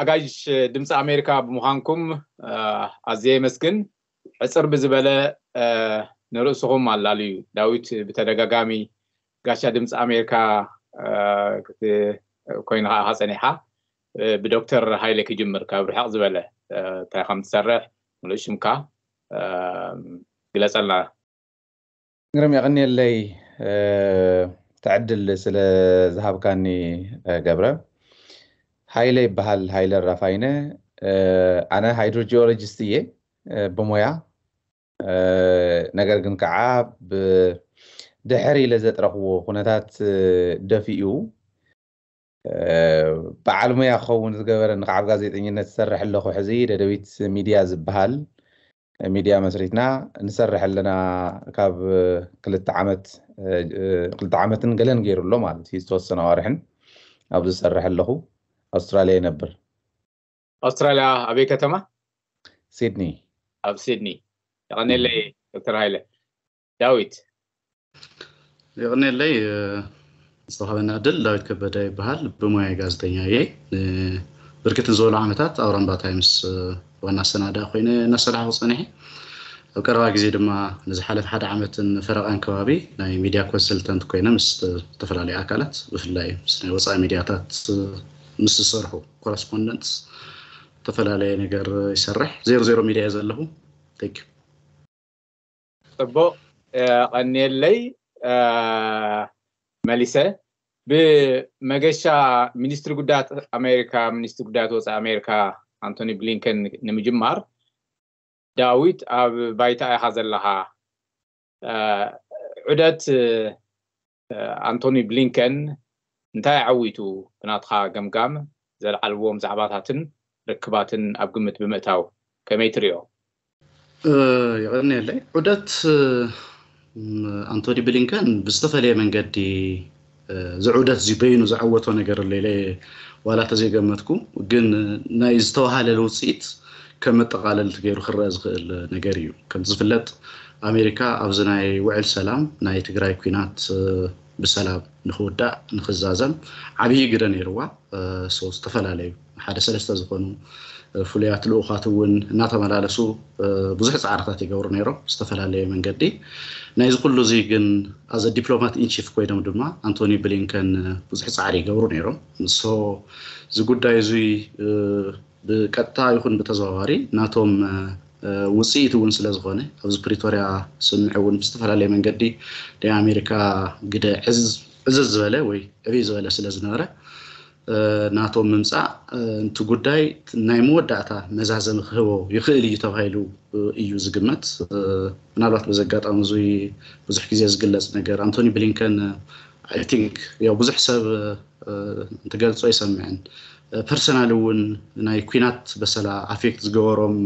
አጋዥ ድምፂ ኣሜሪካ ብምዃንኩም ኣዝየ መስግን ዕፅር ብዝበለ ንርእስኹም ኣላልዩ ዳዊት ብተደጋጋሚ ጋሻ ድምፂ ኣሜሪካ ኮይኑ ከዓ ካፀኒሕካ ብዶክተር ሃይለ ክጅምር ካብ ርሕቅ ዝበለ እንታይ ከም ትሰርሕ ምሉእ ሽምካ ግለፀልና ንግርም የቅኒየለይ ትዕድል ስለ ዝሃብካኒ ገብረ هايلة بحال هايلة رفاينة أنا هيدروجيولوجيستية بمويا نقر قنك عاب دحري لزت رخوة خناتات دفئو بعلم يا خو ونتقبر ان قعب قازي تنجي نتسرح اللي خو حزي دادويت ميديا زبهال ميديا مسريتنا نسرح لنا كاب قلت عمت قلت عمت نقلن غير اللو مال في سوى السنوارحن أبو تسرح اللي خو አውስትራሊያ ነበር። አውስትራሊያ አቤ ከተማ? ሲድኒ። ኣብ ሲድኒ ይቀኒለይ ዶክተር ሃይለ ዳዊት ይቀኒለይ ዝተዋህበና ድል ዳዊት ከበደ ይበሃል ብሞያ ጋዜጠኛ እየ ብርክትን ዝበሉ ዓመታት ኣብ ራምባ ታይምስ ዋና ሰናዳ ኮይነ እናሰላሕኩ ክፀኒሐ ኣብ ቀረባ ግዜ ድማ ንዝሓለፍ ሓደ ዓመትን ፈረቃን ከባቢ ናይ ሚድያ ኮንሰልተንት ኮይነ ምስ ዝተፈላለዩ ኣካላት ብፍላይ ምስ ናይ ወፃኢ ሚድያታት مس سرحو كورسپوندنس تفلالي نجر يسرح زير زيرو ميديا زلهو تيك طبو قني اللي ماليسه بمجشة منستر قدات أمريكا منستر قدات وس أمريكا أنتوني بلينكن نمجمار داويت أب بيتا حزلها عدت أنتوني بلينكن እንታይ ዓዊቱ ብናትካ ገምጋም ዘለዓልዎም ዛዕባታትን ርክባትን ኣብ ግምት ብምእታው ከመይ ትሪኦ ይቀኒየለይ ዑደት ኣንቶኒ ብሊንከን ብዝተፈለየ መንገዲ እዚ ዑደት እዚ በይኑ ዝዓወቶ ነገር ኣለለ ዋላ ተዘይገመትኩ ግን ናይ ዝተባሃለ ውፅኢት ከም መጠቃለልቲ ገይሩ ክረአ ዝኽእል ነገር እዩ ከም ዝፍለጥ ኣሜሪካ ኣብዚ ናይ ውዕል ሰላም ናይ ትግራይ ኩናት ብሰላም ንክውዳእ ንክዛዘም ዓብይ ግደ ነይርዋ ዝተፈላለዩ ሓደ ሰለስተ ዝኮኑ ፍሉያት ልኡካት እውን እናተመላለሱ ብዙሕ ፃዕርታት ይገብሩ ነይሮም ዝተፈላለየ መንገዲ ናይዚ ኩሉ እዚ ግን ኣዘ ዲፕሎማት ኢንቺፍ ኮይኖም ድማ ኣንቶኒ ብሊንከን ብዙሕ ፃዕሪ ይገብሩ ነይሮም ንሶ እዚ ጉዳይ እዙይ ብቀጥታ ይኹን ብተዘዋዋሪ ናቶም ውፅኢት እውን ስለ ዝኾነ ኣብዚ ፕሪቶርያ ስምዕ እውን ብዝተፈላለየ መንገዲ ናይ ኣሜሪካ ግደ ዕዝዝ ዝበለ ወይ ዕብይ ዝበለ ስለ ዝነበረ ናቶም ምምፃእ እንቲ ጉዳይ ናይ መወዳእታ መዛዘሚ ክህቦ ይኽእል እዩ ተባሂሉ እዩ ዝግመት ምናልባት በዚ ኣጋጣሚ እዚ ብዙሕ ግዜ ዝግለፅ ነገር ኣንቶኒ ብሊንከን ኣይ ቲንክ ያው ብዙሕ ሰብ እንትገልፆ ይሰምዕን ፐርሰናል እውን ናይ ኩናት በሰላ ኣፌክት ዝገበሮም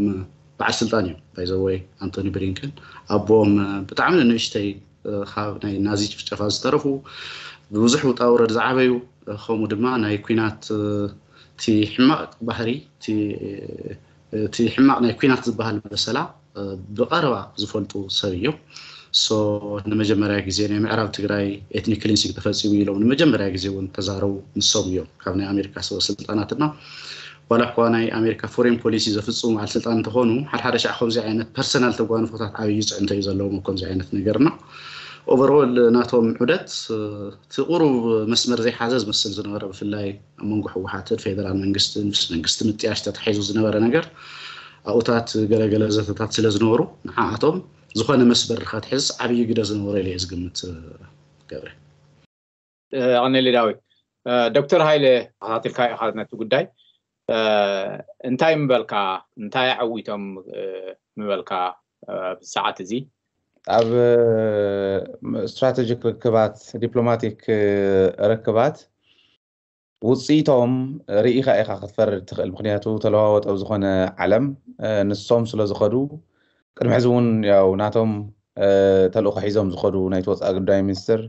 مع السلطانيو باي ذا واي انتوني برينكن ابوهم بطعم نشتي خاب ناي في شفشفا زترفو بوزح وطاور زعبيو خومو دما ناي كوينات تي حماق بحري تي تي حماق ناي كوينات زبهال مسلا بقربا زفلتو سبيو سو نمجمريا غزي ناي معراب تيغراي اثنيك كلينسيك تفصيو يلو نمجمريا غزي ون تزارو نسوميو كاب ناي امريكا سو سلطاناتنا ولكن في أمريكا فورين بوليسي زفتصوم على السلطان تخونو حد حدش أخون زي عينة بيرسونال تقوان فتات عايز عن تيز اللوم وكون زي عينة نجرنا أوفرول ناتو محدد تقرو مسمر زي حازز مسل زنوارا في اللاي منقح وحاتر في دران منقستن بس منقستن اتياش تتحيزو زنوارا نجر أو تات غلا غلا زتا تات سلا زنوارو نحا عطوم زخوان مسبر خات حز عبي يقدر زنوارا ليز قمت قبري أنا اللي داوي دكتور هايلي عطيك هاي حالتنا تقول داي እንታይ ምበልካ እንታይ ዓዊቶም ምበልካ ብሰዓት እዚ ኣብ ስትራቴጂክ ርክባት ዲፕሎማቲክ ርክባት ውፅኢቶም ርኢካ ኢካ ክትፈርድ ትኽእል ምክንያቱ ተለዋወጥ ኣብ ዝኾነ ዓለም ንሶም ስለ ዝኸዱ ቅድሚ ሕዚ እውን ያው ናቶም ተልእኮ ሒዞም ዝኸዱ ናይቲ ወፃኢ ጉዳይ ሚኒስትር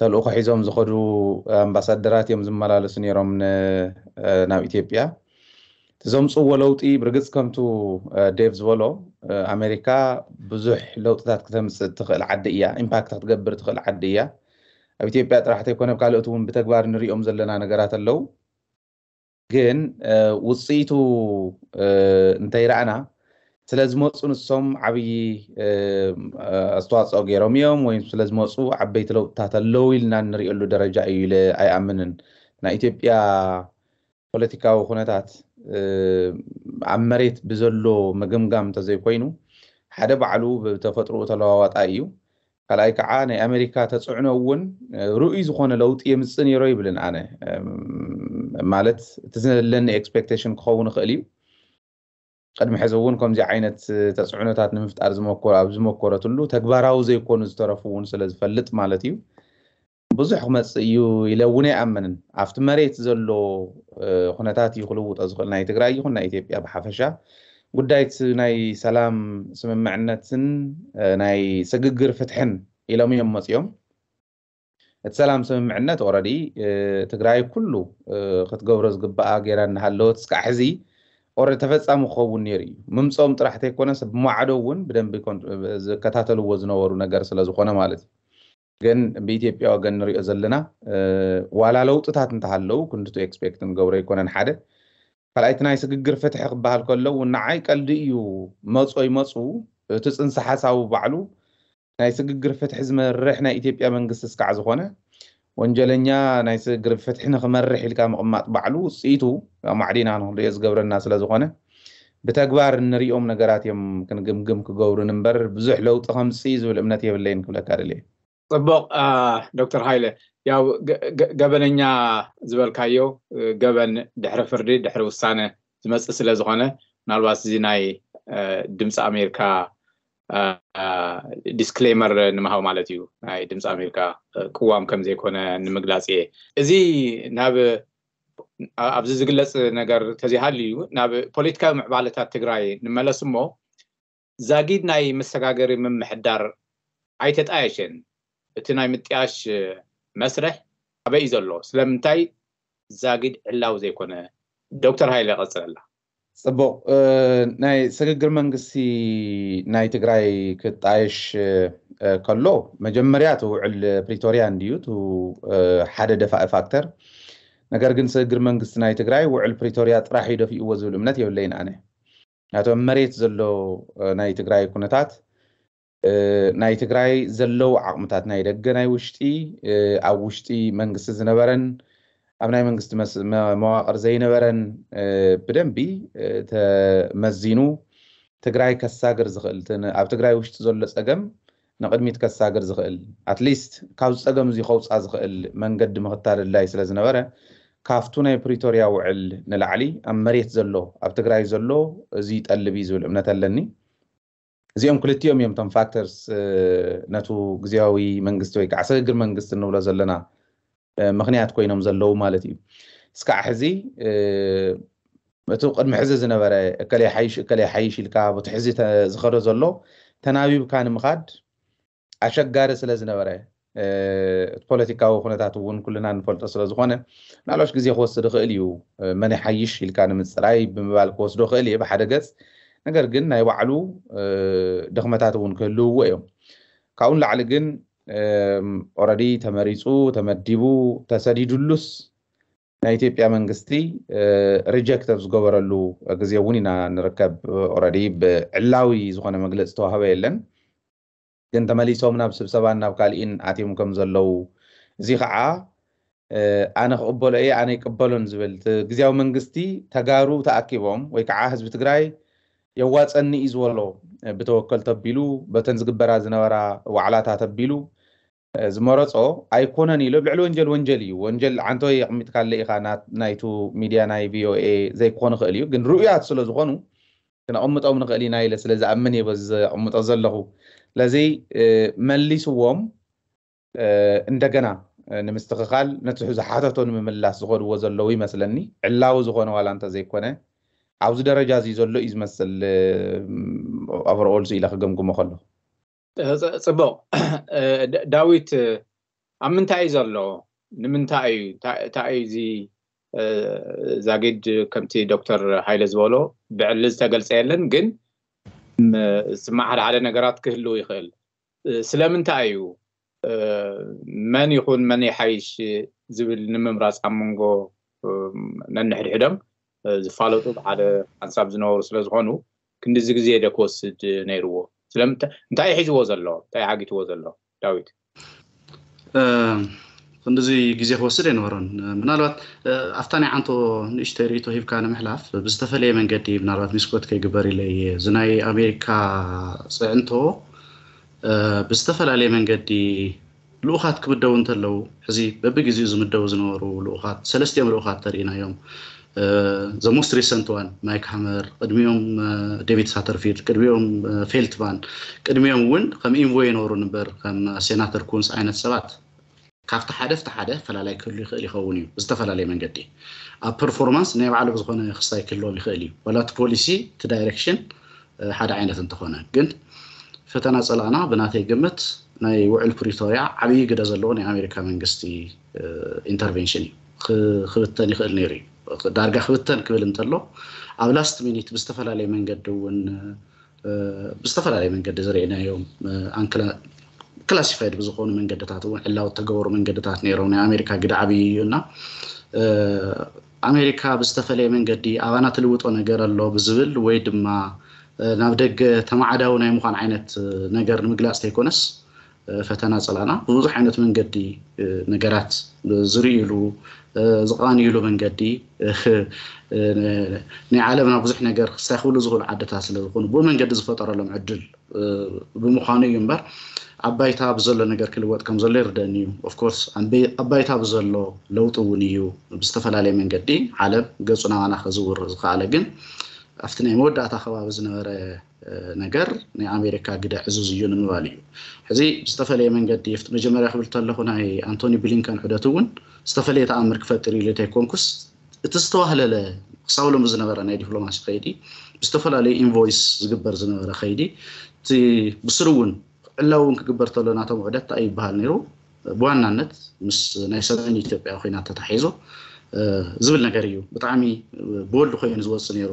ተልእኮ ሒዞም ዝኸዱ ኣምባሳደራት እዮም ዝመላለሱ ነይሮም ናብ ኢትዮጵያ ዘምፅዎ ለውጢ ብርግፅ ከምቲ ዴቭ ዝበሎ ኣሜሪካ ብዙሕ ለውጥታት ክተምፅእ ትኽእል ዓዲ እያ ኢምፓክት ክትገብር ትኽእል ዓዲ እያ ኣብ ኢትዮጵያ ጥራሕተ ይኮነ ኣብ ካልኦት እውን ብተግባር ንሪኦም ዘለና ነገራት ኣለው ግን ውፅኢቱ እንተይረኣና ስለ ዝመፁ ንሶም ዓብይ ኣዝተዋፅኦ ገይሮም እዮም ወይ ስለዝመፁ ዓበይቲ ለውጥታት ኣለው ኢልና እንሪእሉ ደረጃ እዩ ኣይኣምንን ናይ ኢትዮጵያ ፖለቲካዊ ኩነታት ኣብ መሬት ብዘሎ መግምጋም እንተዘይኮይኑ ሓደ ባዕሉ ብተፈጥሮኡ ተለዋዋጣ እዩ ካልኣይ ከዓ ናይ ኣሜሪካ ተፅዕኖ እውን ርእይ ዝኮነ ለውጢ የምፅእ ነይሮ ይብልን ኣነ ማለት እቲ ዝዘለኒ ኤክስፔክቴሽን ክኸውን ይኽእል እዩ ቅድሚ ሕዚ እውን ከምዚ ዓይነት ተፅዕኖታት ንምፍጣር ኣብ ዝመኮረትሉ ተግባራዊ ዘይኮኑ ዝተረፉ እውን ስለ ዝፈልጥ ማለት እዩ ብዙሕ ክመፅእ እዩ ኢለ እውን ኣይኣመንን ኣብቲ መሬት ዘሎ ኩነታት እዩ ክልውጦ ዝኽእል ናይ ትግራይ ይኹን ናይ ኢትዮጵያ ብሓፈሻ ጉዳይት ናይ ሰላም ስምምዕነትን ናይ ስግግር ፍትሕን ኢሎም እዮም መፂኦም እቲ ሰላም ስምምዕነት ኦረዲ ትግራይ ኩሉ ክትገብሮ ዝግባኣ ገይራ እናሃለወት እስካዕ ሕዚ ቆረድ ተፈፃሚ ክኸውን ኔሩ እዩ ምምፆኦም ጥራሕቲ ይኮነስብመባዕዶ እውን ብደንቢ ዝከታተልዎ ዝነበሩ ነገር ስለዝኮነ ማለት እዩ ግን ብኢትዮ ያ ወገን ንሪኦ ዘለና ዋላ ለውጥታት እንተሃለው ክንድቱ ኤክስፔክትን ገብሮ ይኮነን ሓደ ካልኣይቲ ናይ ስግግር ፍትሒ ክበሃል ከሎው ንዓይ ቀልዲ እዩ መፆ ይመፁ እቲ ፅንስሓሳቡ ባዕሉ ናይ ስግግር ፍትሒ ዝመርሕ ናይ ኢትዮጵያ መንግስቲ ስከዓ ዝኮነ ونجلنيا نايس قرب فتحنا خمر رحيل كام ما تبعلو سيتو ما عدينا عنه ليز قبر الناس لازقنا بتقبار نري أم نجارات يوم كن جم جم كجور نمبر بزح لو تخم سيز والأمنة يبلين كل كارلي طبق دكتور هايلة يا قبلنيا زبال كايو قبل دحر فردي دحر وسانة زمس أسلا زغنا نالباس زيناي دمس أمريكا ዲስክሌመር uh, ንምሃብ ማለት እዩ ናይ ድምፂ ኣሜሪካ ቅዋም ከም ዘይኮነ ንምግላፅ እየ እዚ ናብ ኣብዚ ዝግለፅ ነገር እዩ ናብ ፖለቲካዊ ምዕባለታት ትግራይ ንመለስ እሞ ዛጊድ ናይ መሰጋገሪ ምምሕዳር ኣይተጣየሸን እቲ ናይ ምጥያሽ መስርሕ ኣበይ እዩ ዘሎ ስለምንታይ ዛጊድ ዕላው ዘይኮነ ዶክተር ሃይለ ቀፅለላ ፅቡቅ ናይ ሰግግር መንግስቲ ናይ ትግራይ ክጣየሽ ከሎ መጀመርያ እቲ ውዕል ፕሪቶርያ እንድዩ እቲ ሓደ ደፋኢ ፋክተር ነገር ግን ስግግር መንግስቲ ናይ ትግራይ ውዕል ፕሪቶርያ ጥራሕ እዩ ደፊእዎ ዝብል እምነት የብለይን ኣነ ናቶም መሬት ዘሎ ናይ ትግራይ ኩነታት ናይ ትግራይ ዘለው ዓቕምታት ናይ ደገ ናይ ውሽጢ ኣብ ውሽጢ መንግስቲ ዝነበረን ኣብ ናይ መንግስቲ መዋቅሪ ዘይነበረን ብደንቢ ተመዚኑ ትግራይ ከሳግር ዝኽእል ኣብ ትግራይ ውሽጢ ዘሎ ፀገም ንቅድሚት ከሳግር ዝኽእል ኣትሊስት ካብዚ ፀገም እዙ ከውፃ ዝኽእል መንገዲ ምክታደድላይ ስለዝነበረ ካብቱ ናይ ፕሪቶርያ ውዕል ንላዕሊ ኣብ መሬት ዘሎ ኣብ ትግራይ ዘሎ እዚ ጠልብ እዩ ዝብል እምነት ኣለኒ እዚኦም ክልቲኦም እዮም እቶም ፋክተርስ ነቱ ግዜዊ መንግስቲ ወይ ከዓ ስግር መንግስቲ ንብሎ ዘለና ምክንያት ኮይኖም ዘለው ማለት እዩ እስካዕ ሕዚ እቲ ቅድሚ ሕዚ ዝነበረ እከለይ ሓይሽ እከለይ ሓይሽ ኢልካ በቲ ሕዚ ዝኸዶ ዘሎ ተናቢብካ ንምኻድ ኣሸጋሪ ስለ ዝነበረ ፖለቲካዊ ኩነታት እውን ኩልና ንፈልጦ ስለዝኮነ ናልባሽ ግዜ ክወስድ ይኽእል እዩ መን ሓይሽ ኢልካ ንምፅራይ ብምባል ክወስዶ ክእል እየ ብሓደ ገፅ ነገር ግን ናይ ባዕሉ ድኽመታት እውን ክህልውዎ እዮም ካብኡ ንላዕሊ ግን ኦረዲ ተመሪፁ ተመዲቡ ተሰዲዱሉስ ናይ ኢትዮጵያ መንግስቲ ሪጀክተር ዝገበረሉ ግዜ እውን ኢና ንርከብ ኦልሬዲ ብዕላዊ ዝኮነ መግለፂ ዝተዋህበ የለን ግን ተመሊሶም ናብ ስብሰባን ናብ ካሊእን ኣትዮም ከም ዘለው እዚ ከዓ ኣነ ክቅበሎ እየ ኣነ ይቅበሎን ዝብል ግዜያዊ መንግስቲ ተጋሩ ተኣኪቦም ወይ ከዓ ህዝቢ ትግራይ የዋፀኒ እዩ ዝበሎ ብተወከልቶ ኣቢሉ በተን ዝግበራ ዝነበራ ዋዕላታት ኣቢሉ ዝመረፆ ኣይኮነን ኢሎ ልዕሊ ወንጀል ወንጀል እዩ ወንጀል ዓንተወይ ኣቅሚጥ ካለ ኢካ ናይቱ ሚድያ ናይ ቪኦኤ ዘይኮኑ ይክእል እዩ ግን ርእያት ስለዝኮኑ ክንቕምጦም ንኽእል ኢና ኢለ ስለዝኣመን ሂቦዘቅምጦ ዘለኹ ስለዚ መሊስዎም እንደገና ንምስትክካል ነዝሓተቶ ንምምላስ ዝኸድዎ ዘለዉ ይመስለኒ ዕላዊ ዝኮነ ዋላ እንተ ዘይኮነ ኣብዚ ደረጃእዚ ዘሎ እዩ ዝመስል ኦቨርኣል ኢለ ክገምግሞ ከለ ፅቡቅ ዳዊት ኣብ ምንታይ እዩ ዘሎ ንምንታይ እዩ እንታይ እዩ እዚ ዛጊድ ከምቲ ዶክተር ሃይለ ዝበሎ ብዕሊ ዝተገልፀ የለን ግን ስማዕ ሓደ ሓደ ነገራት ክህልው ይኽእል ስለምንታይ እዩ መን ይኹን መን ይሓይሽ ዝብል ንምምራፅ ኣብ መንጎ ነንሕድሕዶም ዝፋለጡ ሓደ ኣንሳብ ዝነበሩ ስለዝኮኑ ክንዲዚ ግዜ ደ ክወስድ ነይርዎ ስለምንታይ ሒዝዎ ዘለዎ እንታይ ዓጊትዎ ዘለዎ ዳዊት ክንዲዚ ግዜ ክወስድ ኣይነበሮን ምናልባት ኣብታ ናይ ዓንቶ ንእሽተይ ርእቶ ሂብካ ንምሕላፍ ብዝተፈለየ መንገዲ ምናልባት ሚስኮት ከይግበር ኢለ እየ እዚ ናይ ኣሜሪካ ፅዕንቶ ብዝተፈላለየ መንገዲ ልኡኻት ክምደቡ እንተለዉ ሕዚ በቢግዜኡ ዝምደቡ ዝነበሩ ልኡኻት ሰለስትኦም ልኡኻት ተርእናዮም ذا موست ሪሰንት ዋን ማይክ ሃመር ቅድሚኦም ዴቪድ ሳተርፊልድ ቅድሚኦም ፌልትማን ቅድሚኦም እውን ከም ኢንቮ ይነብሩ ነበር ከም ሴናተር ኩንስ ዓይነት ሰባት ካብቲ ሓደ ፍቲ ሓደ ፈላላይ ክህሉ ይኽእል ይኸውን እዩ ዝተፈላለየ መንገዲ ኣብ ፐርፎርማንስ ናይ ባዕሉ ዝኾነ ክሳይ ክህልዎም ይኽእል እዩ ዋላ እቲ ፖሊሲ እቲ ዳይሬክሽን ሓደ ዓይነት እንተኾነ ግን ፈተና ፀላእና ብናተይ ግምት ናይ ውዕል ፕሪቶርያ ዓብዪ ግደ ዘለዎ ናይ ኣሜሪካ መንግስቲ ኢንተርቨንሽን እዩ ክብተን ይኽእል ነይሩ እዩ ዳርጋ ክብተን ክብል እንተሎ ኣብ ላስት ሚኒት ብዝተፈላለየ መንገዲ እውን ብዝተፈላለየ መንገዲ ዝርእናዮም ክላሲፋይድ ብዝኮኑ መንገድታት እውን ዕላው ተገበሩ መንገድታት ነይሮም ናይ ኣሜሪካ ግዲ ዓብይ እዩ እና ኣሜሪካ ብዝተፈለየ መንገዲ ኣባና ትልውጦ ነገር ኣሎ ብዝብል ወይ ድማ ናብ ደገ ተማዓዳዊ ናይ ምኳን ዓይነት ነገር ንምግላፅ ተይኮነስ ፈተና ፀላና ብብዙሕ ዓይነት መንገዲ ነገራት ዝርኢሉ ዝቃንዩሉ መንገዲ ናይ ዓለምና ብዙሕ ነገር ክሳይክብሉ ዝኽእሉ ዓደታት ስለ ዝኾኑ ብመንገዲ ዝፈጠረሎም ዕድል ብምዃኑ እዩ እምበር ኣብ ባይታ ብዘሎ ነገር ክልወጥ ከም ዘሎ ይርደአኒ እዩ ኦፍኮርስ ኣብ ባይታ ብዘሎ ለውጢ እውን እዩ ብዝተፈላለየ መንገዲ ዓለም ገፁ ናባና ከዝውር ዝከኣለ ግን ኣብቲ ናይ መወዳእታ ከባቢ ዝነበረ ነገር ናይ ኣሜሪካ ግደ ዕዙዝ እዩ ንምባል እዩ ሕዚ ብዝተፈለየ መንገዲ ቲ መጀመርያ ክብል ተለኹ ናይ ኣንቶኒ ብሊንከን ዑደት እውን ዝተፈለየ ተኣምር ክፈጥር ኢሉ እንተይኮንኩስ እቲ ዝተዋህለለ ክሳብ ሎሚ ዝነበረ ናይ ዲፕሎማሲ ከይዲ ብዝተፈላለዩ ኢንቮይስ ዝግበር ዝነበረ ከይዲ እቲ ብስሩ እውን ዕላው እውን ክግበር ከሎ ናቶም ውዕደት እንታይ ይበሃል ነይሩ ብዋናነት ምስ ናይ ሰሜን ኢትዮጵያ ኮይና ተታሒዞ ዝብል ነገር እዩ ብጣዕሚ ብወልዱ ኮይኑ ዝወፅ ነይሩ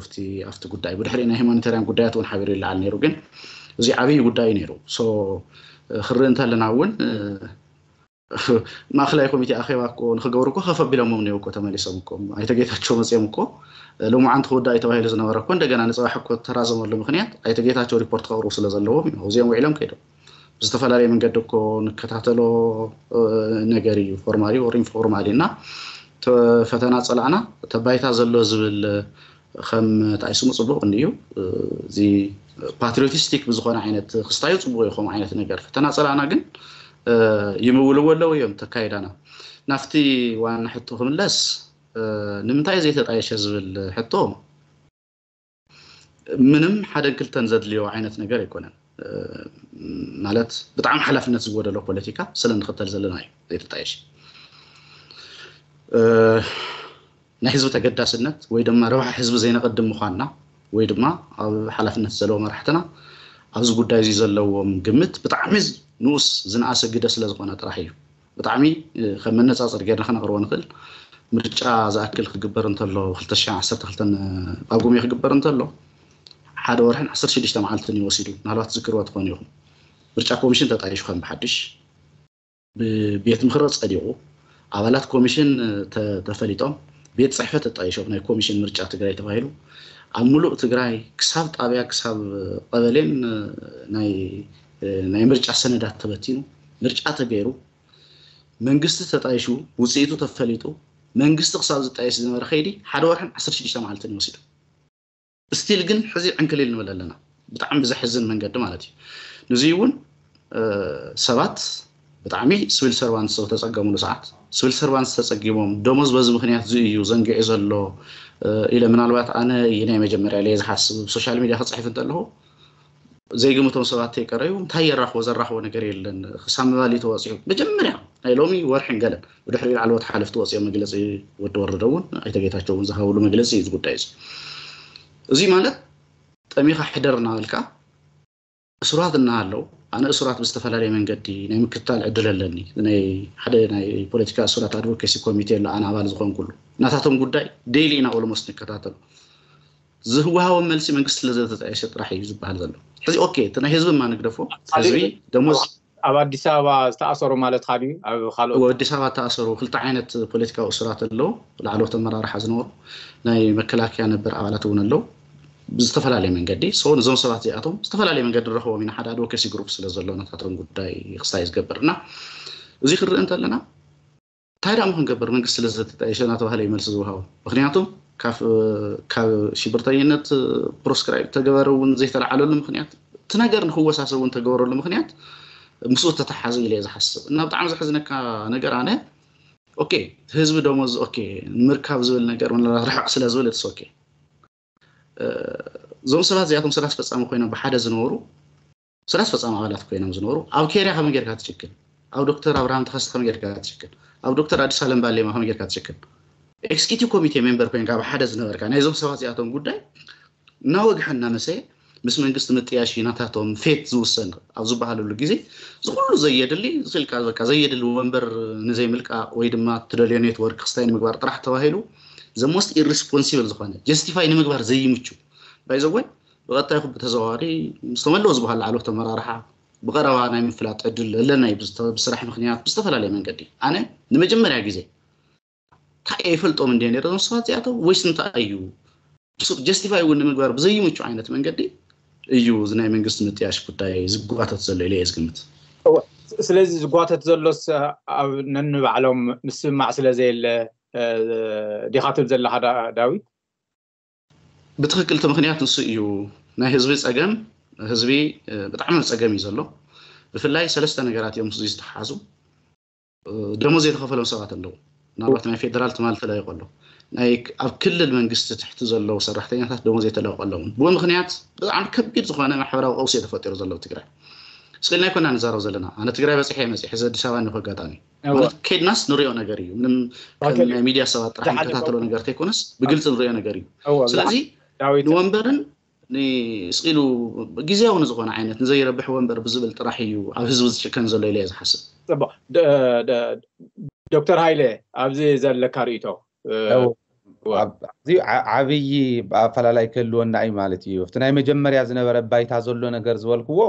ኣብቲ ጉዳይ ብድሕሪ ናይ ሂማኒታርያን ጉዳያት እውን ሓቢሩ ይለዓል ነይሩ ግን እዚ ዓብይ ጉዳይ እዩ ነይሩ ክርኢ እንተለና እውን ማእከላዊ ኮሚቴ ኣኼባ እኮ ንክገብሩ እኮ ከፍ ኣቢሎሞም እዮም እኮ ተመሊሶም እኮ ኣይተ ጌታቸው መፅኦም እኮ ልሙዓን ተወዳኢ ተባሂሉ ዝነበረ እኮ እንደገና ንፀባሕ እኮ ተራዘመሉ ምክንያት ኣይተ ጌታቸው ሪፖርት ከቅርቡ ስለ ዘለዎም እዩ እዚኦም ውዒሎም ከይዶም ብዝተፈላለየ መንገዲ እኮ ንከታተሎ ነገር እዩ ፎርማሊ ወር ኢንፎርማሊ እና ፈተና ፀላዕና ተባይታ ዘሎ ዝብል ከም ታይስሙ ፅቡቅ እንድዩ እዚ ፓትሪዮቲስቲክ ብዝኮነ ዓይነት ክስታዩ ፅቡቅ ይኹም ዓይነት ነገር ፈተና ፀላዕና ግን يمولو ولو يوم تكايدانا نفتي وان حطو هم لس نمتاي زيت عايش زبل حطو منم حدا كل تنزد ليو عينت نجار يكون مالت بطعم حلف الناس جوا لو بوليتيكا سلا نخطر زلنا زيت عايش نحزب تقدس النت ويدما روح حزب زين قدم مخانا ويدما حلف الناس زلو مرحتنا أبز قد أزيز اللوم قمت بتعمز ንኡስ ዝነኣሰ ግደ ስለ ዝኾነ ጥራሕ እዩ ብጣዕሚ ከም መነፃፅር ጌርና ክነቅርቦ ንኽእል ምርጫ ዝኣክል ክግበር እንተሎ 212 ጳጉሜ ክግበር እንተሎ ሓደ ወርሕን 16 መዓልትን ይወሲዱ ምናልባት ዝክርዎ ትኾኑ ይኹም ምርጫ ኮሚሽን ተጣይሹ ከም ብሓድሽ ብቤት ምክሪ ፀዲቁ ኣባላት ኮሚሽን ተፈሊጦም ቤት ፅሕፈት ተጣይሾም ናይ ኮሚሽን ምርጫ ትግራይ ተባሂሉ ኣብ ሙሉእ ትግራይ ክሳብ ጣብያ ክሳብ ቀበሌን ናይ ናይ ምርጫ ሰነዳት ተበቲኑ ምርጫ ተገይሩ መንግስቲ ተጣይሹ ውፅኢቱ ተፈሊጡ መንግስቲ ክሳብ ዝጣየስ ዝነበረ ከይዲ ሓደ ወርሕን 16 መዓልትን ይወሲዱ እስቲል ግን ሕዚ ዕንክሊል ንብል ኣለና ብጣዕሚ ብዘሕዝን መንገዲ ማለት እዩ ንዚ እውን ሰባት ብጣዕሚ ስቪል ሰርቫንት ዝተፀገሙሉ ሰዓት ስቪል ሰርቫንት ተፀጊሞም ደሞዝ በዚ ምክንያት እዚ እዩ ዘንጊዒ ዘሎ ኢለ ምናልባት ኣነ እዩ ናይ መጀመርያ ለየ ዝሓስብ ሶሻል ሚድያ ክፅሒፍ እንተለኹ ዘይግምቶም ሰባት የቀረዩ እንታይ የራኽቦ ዘራኽቦ ነገር የለን ክሳብ ሳምባሊ ተዋፂኦም መጀመርያ ናይ ሎሚ ወርሒን ገለ ብድሕሪ ላዕለወት ሓለፍቲ ወፂኦም መግለፂ ወዲ ወረደ እውን ኣይተ ጌታቸው እውን ዝሃብሉ መግለፂ እዩ ዝጉዳይ እዚ እዚ ማለት ጠሚኻ ሕደር እናበልካ እስራት እናሃለው ኣነ እስራት ብዝተፈላለየ መንገዲ ናይ ምክትታል ዕድል ኣለኒ ናይ ሓደ ናይ ፖለቲካ እስራት ኣድቮኬሲ ኮሚቴ ኣሎ ኣነ ኣባል ዝኮን ኩሉ እናታቶም ጉዳይ ደይሊ ኢና ኦሎሞስ ንከታተሉ ዝህወሃቦም መልሲ መንግስቲ ስለዘተጠየሰ ጥራሕ እዩ ዝበሃል ዘሎ ስለዚህ ኦኬ እቲ ናይ ህዝቢ ማ ንግደፎ ህዝቢ ደሞዝ ኣብ ኣዲስ ኣበባ ዝተኣሰሩ ማለት ካ እዩ ኣብ ካልኦት ኣዲስ ኣበባ ዝተኣሰሩ ክልተ ዓይነት ፖለቲካዊ እስራት ኣለው ላዕለዎት ኣመራርሓ ዝነበሩ ናይ መከላከያ ነበር ኣባላት እውን ኣለው ብዝተፈላለየ መንገዲ ሰው ነዞም ሰባት እዚኣቶም ዝተፈላለየ መንገዲ ንረክቦም ኢና ሓደ ኣድቨኬሲ ግሩፕ ስለ ዘሎ ነታቶም ጉዳይ ክሳይ ዝገብር ና እዚ ክንርኢ እንተለና እንታይ ዳ ክንገብር መንግስቲ ስለዘተጠየሸ እናተባሃለ እዩ መልሲ ዝውሃቦ ምክንያቱም ካብ ሽብርተኝነት ፕሮስክራይብ ተገበረ እውን ዘይተለዓለሉ ምክንያት እቲ ነገር ንክወሳሰብ እውን ተገበረሉ ምክንያት ምስ ተተሓዘ ኢለ የ ዝሓስብ እና ብጣዕሚ ዘሕዝነካ ነገር ኣነ ኦኬ ህዝቢ ደሞ ምርካብ ዝብል ነገር ርሕቅ ስለ ዝብል እትስ ኦኬ እዞም ሰባት እዚኣቶም ስራ ፈፃሚ ኮይኖም ብሓደ ዝነበሩ ስራ ፈፃሚ ኣባላት ኮይኖም ዝነበሩ ኣብ ኬርያ ከመይ ጌርካ ትሽክል ኣብ ዶክተር ኣብርሃም ተኸስቲ ከመይ ጌርካ ትሽክል ኣብ ዶክተር ኣዲስ ኣለም ባሌማ ከመይ ጌርካ ትሽክል ኤክስኪቲቭ ኮሚቴ ሜምበር ኮይንካ ብ ሓደ ዝነበርካ ናይዞም ሰባት እዚኣቶም ጉዳይ እናወግሐ መሰየ ምስ መንግስቲ ምጥያሽ ናታቶም ፌት ዝውሰን ኣብ ዝበሃለሉ ግዜ ዝኩሉ ዘየድሊ ዝኽልካ ዝበካ ዘየድሊ ወንበር ንዘይምልቃ ወይ ድማ ትደልዮ ኔትወርክ ክስታይ ንምግባር ጥራሕ ተባሂሉ ዘ ሞስት ኢሪስፖንሲብል ዝኮነ ጀስቲፋይ ንምግባር ዘይምቹ ባይዘወን ብቀጣይ ኩ ብተዘዋዋሪ ዝተመለዎ ዝበሃል ላዕሎ ተመራርሓ ብቀረባ ናይ ምፍላጥ ዕድል ኣለና ብስራሕ ምክንያት ብዝተፈላለየ መንገዲ ኣነ ንመጀመርያ ግዜ እንታይ የፈልጦም እንዲ ነረ እንስሳት እዚኣተው ወይስ እንታይ እዩ ጀስቲፋይ እውን ንምግባር ብዘይምቹ ዓይነት መንገዲ እዩ እዚ ናይ መንግስቲ ምጥያሽ ጉዳይ ዝጓተት ዘሎ ኢለ እየ ዝግምት ስለዚ ዝጓተት ዘሎስ ኣብ ነንባዕሎም ምስማዕ ስለዘየለ ዲኻ ትብል ዘለካ ዳዊት ብትክክል እቲ ምክንያት ንሱ እዩ ናይ ህዝቢ ፀገም ህዝቢ ብጣዕሚ ፀገም እዩ ዘሎ ብፍላይ ሰለስተ ነገራት እዮም ምስ ዝተሓዙ ደሞ ዘይተኸፈሎም ሰባት ኣለው ናባት ናይ ፌደራል ትማል ተለይቀሎ ናይ ኣብ ክልል መንግስቲ ትሕቲ ዘለው ሰራሕተኛታት ደሞዝ የተለቀሎም ብምክንያት ብጣዕሚ ከቢድ ዝኾነ ማሕበራዊ ቀውሲ እዩ ተፈጢሩ ዘሎ ትግራይ ስክልና ይኮና ንዛረብ ዘለና ኣነ ትግራይ በፂሐ መፅሕ እዚ ኣዲስ ኣበባ ንኹ ኣጋጣሚ ማለት ከድናስ ንሪኦ ነገር እዩ ምንም ናይ ሚድያ ሰባት ጥራሕ ንከታተሎ ነገር ተይኮነስ ብግልፂ ንሪኦ ነገር እዩ ስለዚ ንወንበርን ንስኢሉ ግዜያዊ ንዝኾነ ዓይነት ንዘይረብሕ ወንበር ብዝብል ጥራሕ እዩ ኣብ ህዝቢ ዝጭከን ዘሎ ኢለ ዝሓስብ ዶክተር ሃይለ ኣብዚ ዘለካ ርእቶ ኣብዚ ዓብይ ብኣፈላላይ ክህልወና እዩ ማለት እዩ ኣብቲ ናይ መጀመርያ ዝነበረ ባይታ ዘሎ ነገር ዝበልክዎ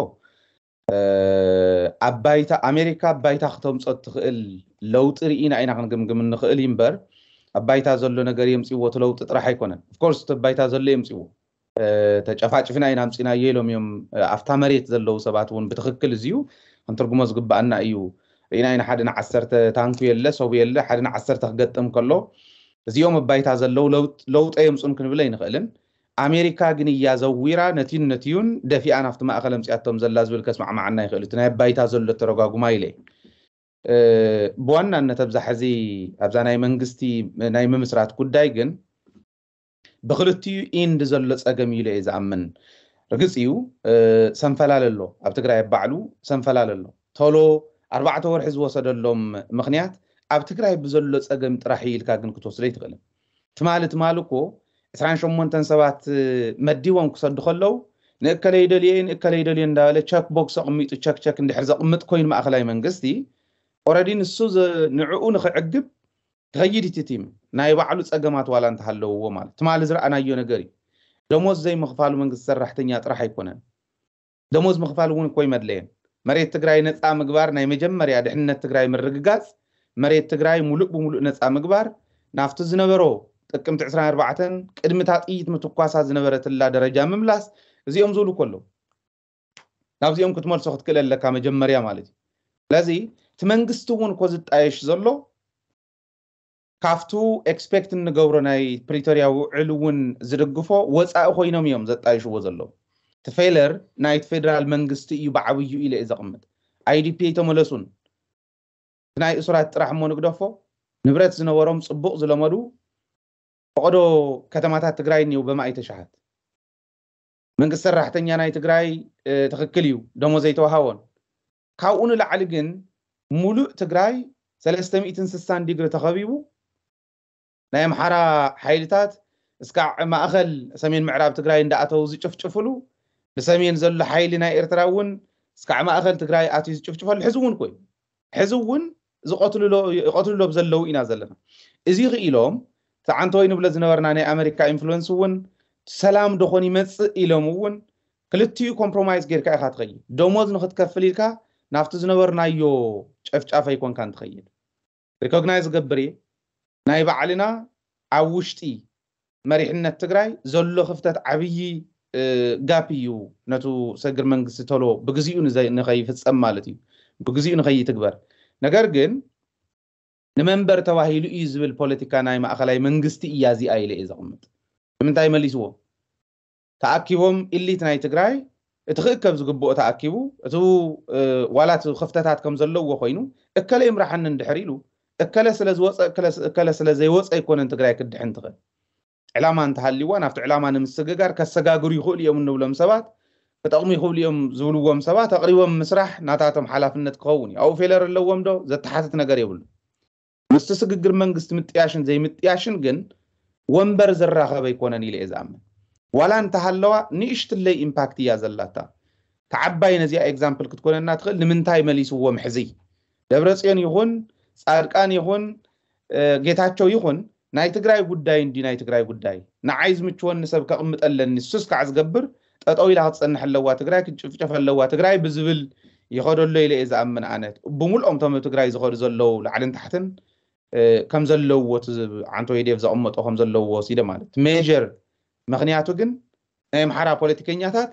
ኣባይታ ኣሜሪካ ኣባይታ ክተምፆ ትኽእል ለውጢ ርኢና ኢና ክንግምግም ንኽእል እዩ እምበር ኣባይታ ዘሎ ነገር የምፅዎ እቲ ለውጢ ጥራሕ ኣይኮነን ኣፍኮርስ እቲ ኣባይታ ዘሎ የምፅዎ ተጨፋጭፍና ኢና ምፅና የሎም እዮም ኣብታ መሬት ዘለው ሰባት እውን ብትክክል እዚዩ ክንትርጉሞ ዝግባአና እዩ ኢና ኢና ሓደ ዓሰ ታንኩ የለ ሰ የለ ሓደ ዓሰ ክገጥም ከሎ እዚኦም ኣባይታ ዘለው ለውጠ የምፁን ክንብለ ይንኽእልን ኣሜሪካ ግን እያዘዊራ ነትዩን ነትዩን ደፊኣ ናብቲ ማእከል ኣምፅኣቶም ዘላ ዝብል ከስማዕማዓና ይኽእል ናይ ኣባይታ ዘሎ ተረጋጉማ ኢ ለ ብዋናነት ኣብዛሕዚ ኣብዛ ናይ መንግስቲ ናይ ምምስራት ጉዳይ ግን ብክልኡ ኢንዲ ዘሎ ፀገም ዩ ለእየ ዝኣምን ርግፂ እዩ ሰንፈላለሎ ኣብ ትግራይ ኣባዕሉ ሰንፈላለሎ ሎ أربعة ورح زو صدر لهم مخنيات أب تكره بزلو تسأجم ترحيل إلكا كن كتوصلي تغلم تمال تمالكو إسران شو منتن سبات مدي وان كسر دخلوا نكلا يدلين نكلا يدلين دالة تشك بوكس أميت تشك تشك إن حزق أميت كوين ما أخلاي من قصدي أرادين السوز نعوون خعجب تغيري تتيم ناي وعلو تسأجمات ولا أنت حلو ومال تمال زر أنا يو نجري لو موز زي مخفال من قصر رح تنيات رح يكونن لو موز مخفال وين كوي مدلين መሬት ትግራይ ነፃ ምግባር ናይ መጀመርያ ድሕንነት ትግራይ ምርግጋፅ መሬት ትግራይ ሙሉእ ብሙሉእ ነፃ ምግባር ናብቲ ዝነበሮ ጥቅምቲ 24 ቅድሚታ ጥይት ምትኳሳ ዝነበረትላ ደረጃ ምምላስ እዚኦም ዝብሉ ከሎ ናብዚኦም ክትመልሶ ክትክእል ኣለካ መጀመርያ ማለት እዩ ስለዚ እቲ መንግስቲ እውን እኮ ዝጣየሽ ዘሎ ካብቱ ኤክስፔክት እንገብሮ ናይ ፕሪቶርያ ውዕል እውን ዝድግፎ ወፃኢ ኮይኖም እዮም ዘጣይሽዎ ዘለዉ ተፈይለር ናይቲ ፌደራል መንግስቲ እዩ ብዓብዩ ኢለ እዩ ዘቕምጥ ኣይዲፒ ኣይተመለሱን ናይ እሱራት ጥራሕ እሞ ንግደፎ ንብረት ዝነበሮም ፅቡቅ ዝለመዱ ፈቐዶ ከተማታት ትግራይ እኒው በማእይ ተሸሓት መንግስቲ ሰራሕተኛ ናይ ትግራይ ትኽክል እዩ ደሞ ዘይተዋሃቦን ካብኡ ንላዕሊ ግን ሙሉእ ትግራይ 360 ዲግሪ ተኸቢቡ ናይ ኣምሓራ ሓይልታት እስካዕ ማእኸል ሰሜን ምዕራብ ትግራይ እንዳኣተው ዝጭፍጭፍሉ ንሰሜን ዘሎ ሓይሊ ናይ ኤርትራ እውን ስካዕ ማእኸል ትግራይ ኣትዩ ዝጭፍጭፈሉ ሕዚ እውን ኮይኑ ሕዚ እውን ይቐትልሎ ብዘለዉ ኢና ዘለና እዚ ክኢሎም ተዓንተወይ ንብሎ ዝነበርና ናይ ኣሜሪካ ኢንፍሉንስ እውን ሰላም ዶኾን ይመፅእ ኢሎም እውን ክልቲኡ ኮምፕሮማይዝ ጌርካ ኢካ ትኸይድ ደሞዝ ንክትከፍል ኢልካ ናብቲ ዝነበርናዮ ጨፍጫፈ ይኮንካ እንትኸይድ ሪኮግናይዝ ዝገብር እየ ናይ ባዕልና ኣብ ውሽጢ መሪሕነት ትግራይ ዘሎ ክፍተት ዓብይ غابيو نتو سجر منجس تلو بجزئون زي إن خي في السم مالتي بجزئون خي تكبر نجارجن نمبر تواهيلو إيزبل بوليتيكا نايم أخلاي منجستي إيازي أي لي إذا قمت من تايم اللي سوى تأكيبهم اللي تناي تقرأي اتخيك كم زقبو تأكيبو اتو ولا تخفتات هات كم زلو وخينو اكلا امرحن ندحريلو اكلا سلا زوص اكلا سلا زي وص ايكون انتقرأي كدحن تغل ዕላማ እንተሃልይዋ ናብቲ ዕላማ ንምስግጋር ከሰጋግሩ ይኽእሉ እዮም እንብሎም ሰባት ክጠቕሙ ይኽእሉ እዮም ዝብልዎም ሰባት ኣቕሪቦም ምስራሕ ናታቶም ሓላፍነት ክኸውን እዩ ኣብኡ ፌለር ኣለዎም ዶ ዘተሓትት ነገር የብሉ ምስቲ ስግግር መንግስቲ ምጥያሽን ዘይምጥያሽን ግን ወንበር ዘራኸበ ይኮነን ኢለ እየ ዋላ እንተሃለዋ ንእሽትለይ ኢምፓክት እያ ዘላታ ተዓባይ ነዚኣ ኤግዛምፕል ክትኮነና ትኽእል ንምንታይ መሊስዎም ሕዚ ደብረፅዮን ይኹን ፃድቃን ይኹን ጌታቸው ይኹን ናይ ትግራይ ጉዳይ እንዲ ናይ ትግራይ ጉዳይ ንዓይ ዝምችወኒ ሰብ ከቕምጥ ኣለኒ ሱስ ከዓ ዝገብር ጠጠው ኢላ ክትፀንሕ ኣለዋ ትግራይ ክንጭፍጨፍ ኣለዋ ትግራይ ብዝብል ይኸደሎ ኢለ እየ ዝኣምን ኣነ ብምልኦም ቶም ትግራይ ዝኸዱ ዘለው ላዕልን ታሕትን ከም ዘለውዎ ዓንቶይ ዴቭ ዘቐመጦ ከም ዘለውዎ ሲደ ማለት ሜጀር ምክንያቱ ግን ናይ ኣምሓራ ፖለቲከኛታት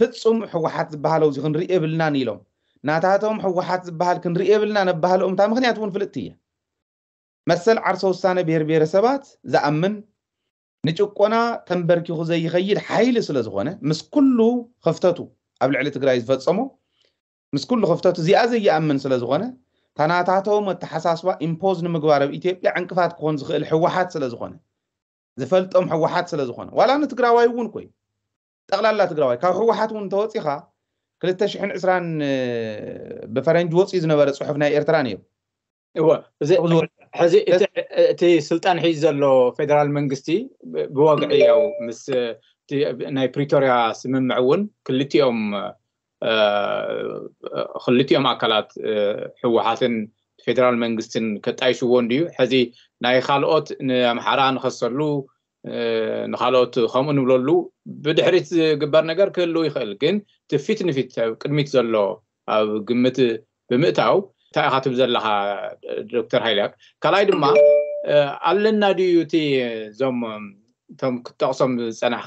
ፍፁም ሕወሓት ዝበሃለው እዚ ክንርኢ የብልናን ኢሎም ናታቶም ሕወሓት ዝበሃል ክንርኢ የብልና ነባሃሎም እታ ምክንያት እውን ፍልጥቲ እያ مثل عرس وسانة بهر بهر سبات زأمن نجوك قنا تنبرك يخو زي خير حيل سلزغونة مس كله خفتاتو قبل علية قرائز فتصمو مس كله خفتاتو زي أزي يأمن سلزغونة تناتاتو متحساسوا إمبوز نمقوارب إتيبيا عنك فات قون زخ الحوحات سلزغونة زفلت أم حوحات سلزغونة ولا نتقرأ وايوون كوي تغلى لا تقرأ واي كاو حوحات ونتوتي خا كلتا شحن عسران بفرنج وطسي زنبارة صحفنا إيرترانيو هو زي حزي تي سلطان حيز له فيدرال منغستي بواقعي إيه. او مس ناي بريتوريا سمم معون كلتي يوم آه، آه، خلتي يوم اكلات هو آه، حاسن فيدرال منغستن كتايشو ونديو حزي ناي خالوت نمحران خسرلو نخالوت خمون بلولو بدحريت جبر نجر كلو يخلقن تفيت نفيت قدميت زلو او قمت بمئتاو እንታይ ኢካ ትብ ዘለካ ዶክተር ሃይልያክ ካልኣይ ድማ ኣለና ድዩ እቲ እዞም እቶም ክተቕሶም ዝፀናሓ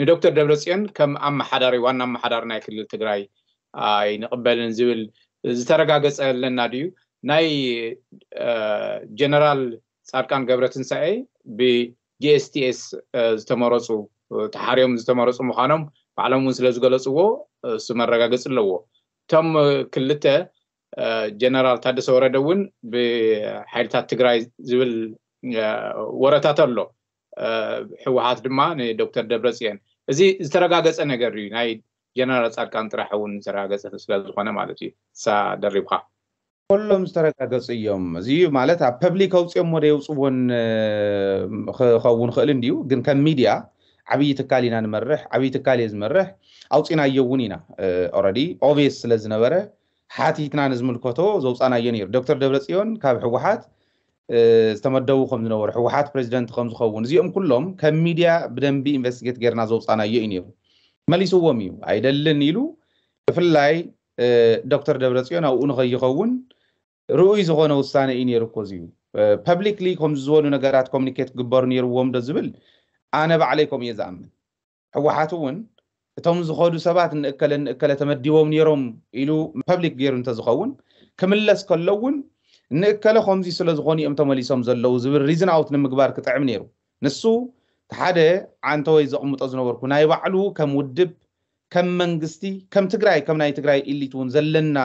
ንዶክተር ደብረፅዮን ከም ኣመሓዳሪ ዋና ኣመሓዳሪ ናይ ክልል ትግራይ ኣይንቕበልን ዝብል ዝተረጋገፀ ኣለና ድዩ ናይ ጀነራል ፃድቃን ገብረትንሳኤ ብጂኤስቲኤስ ዝተመረፁ ተሓርዮም ዝተመረፁ ምኳኖም ባዕሎም እውን ስለዝገለፅዎ እሱ መረጋገፂ ኣለዎ እቶም ክልተ ጀነራል ታደሰ ወረደ እውን ብሓይልታት ትግራይ ዝብል ወረታት ኣሎ ሕወሓት ድማ ንዶክተር ደብረፅየን እዚ ዝተረጋገፀ ነገር እዩ ናይ ጀነራል ፃድቃን ጥራሕ እውን ዝተረጋገፀ ስለዝኮነ ማለት እዩ ሳ ደሪብካ ኩሎም ዝተረጋገፁ እዮም እዚ ማለት ኣብ ፐብሊክ ኣውፅኦም ወደ የውፅዎን ክኸውን ክእል እንድዩ ግን ከም ሚድያ ዓብይ ትካል ኢና ንመርሕ ዓብይ ትካል እየ ዝመርሕ ኣውፂናዮ እውን ኢና ኦረዲ ኦብየስ ስለዝነበረ ሓቲትና ንዝምልከቶ ዘውፃናዮ ነይሩ ዶክተር ደብረፅዮን ካብ ሕወሓት ዝተመደቡ ከም ዝነበሩ ሕወሓት ፕሬዚደንት ከም ዝኸውን እዚኦም ኩሎም ከም ሚድያ ብደንቢ ኢንቨስቲጌት ጌርና ዘውፃናዮ እዩ ነይሩ መሊስዎም እዩ ኣይደልን ኢሉ ብፍላይ ዶክተር ደብረፅዮን ኣብኡ ንኸይኸውን ርኡይ ዝኾነ ውሳነ እዩ ነይሩ እኮ እዚዩ ፐብሊክሊ ከምዚ ዝበሉ ነገራት ኮሚኒኬት ክግበሩ ነይርዎም ዶ ዝብል ኣነ ባዕለይኩም እየ ዝኣምን ሕወሓት እውን እቶም ዝኸዱ ሰባት ንእከለ ተመዲቦም ነይሮም ኢሉ ፐብሊክ ገይሩ እንተዝኸውን ክምለስ ከሎ እውን ንእከለ ከምዚ ስለዝኾኑ እዮም ተመሊሶም ዘለው ዝብል ሪዝን ኣውት ንምግባር ክጥዕም ነይሩ ንሱ ሓደ ዓንተወይ ዘቕምጦ ዝነበርኩ ናይ ባዕሉ ከም ውድብ ከም መንግስቲ ከም ትግራይ ከም ናይ ትግራይ ኢሊት እውን ዘለና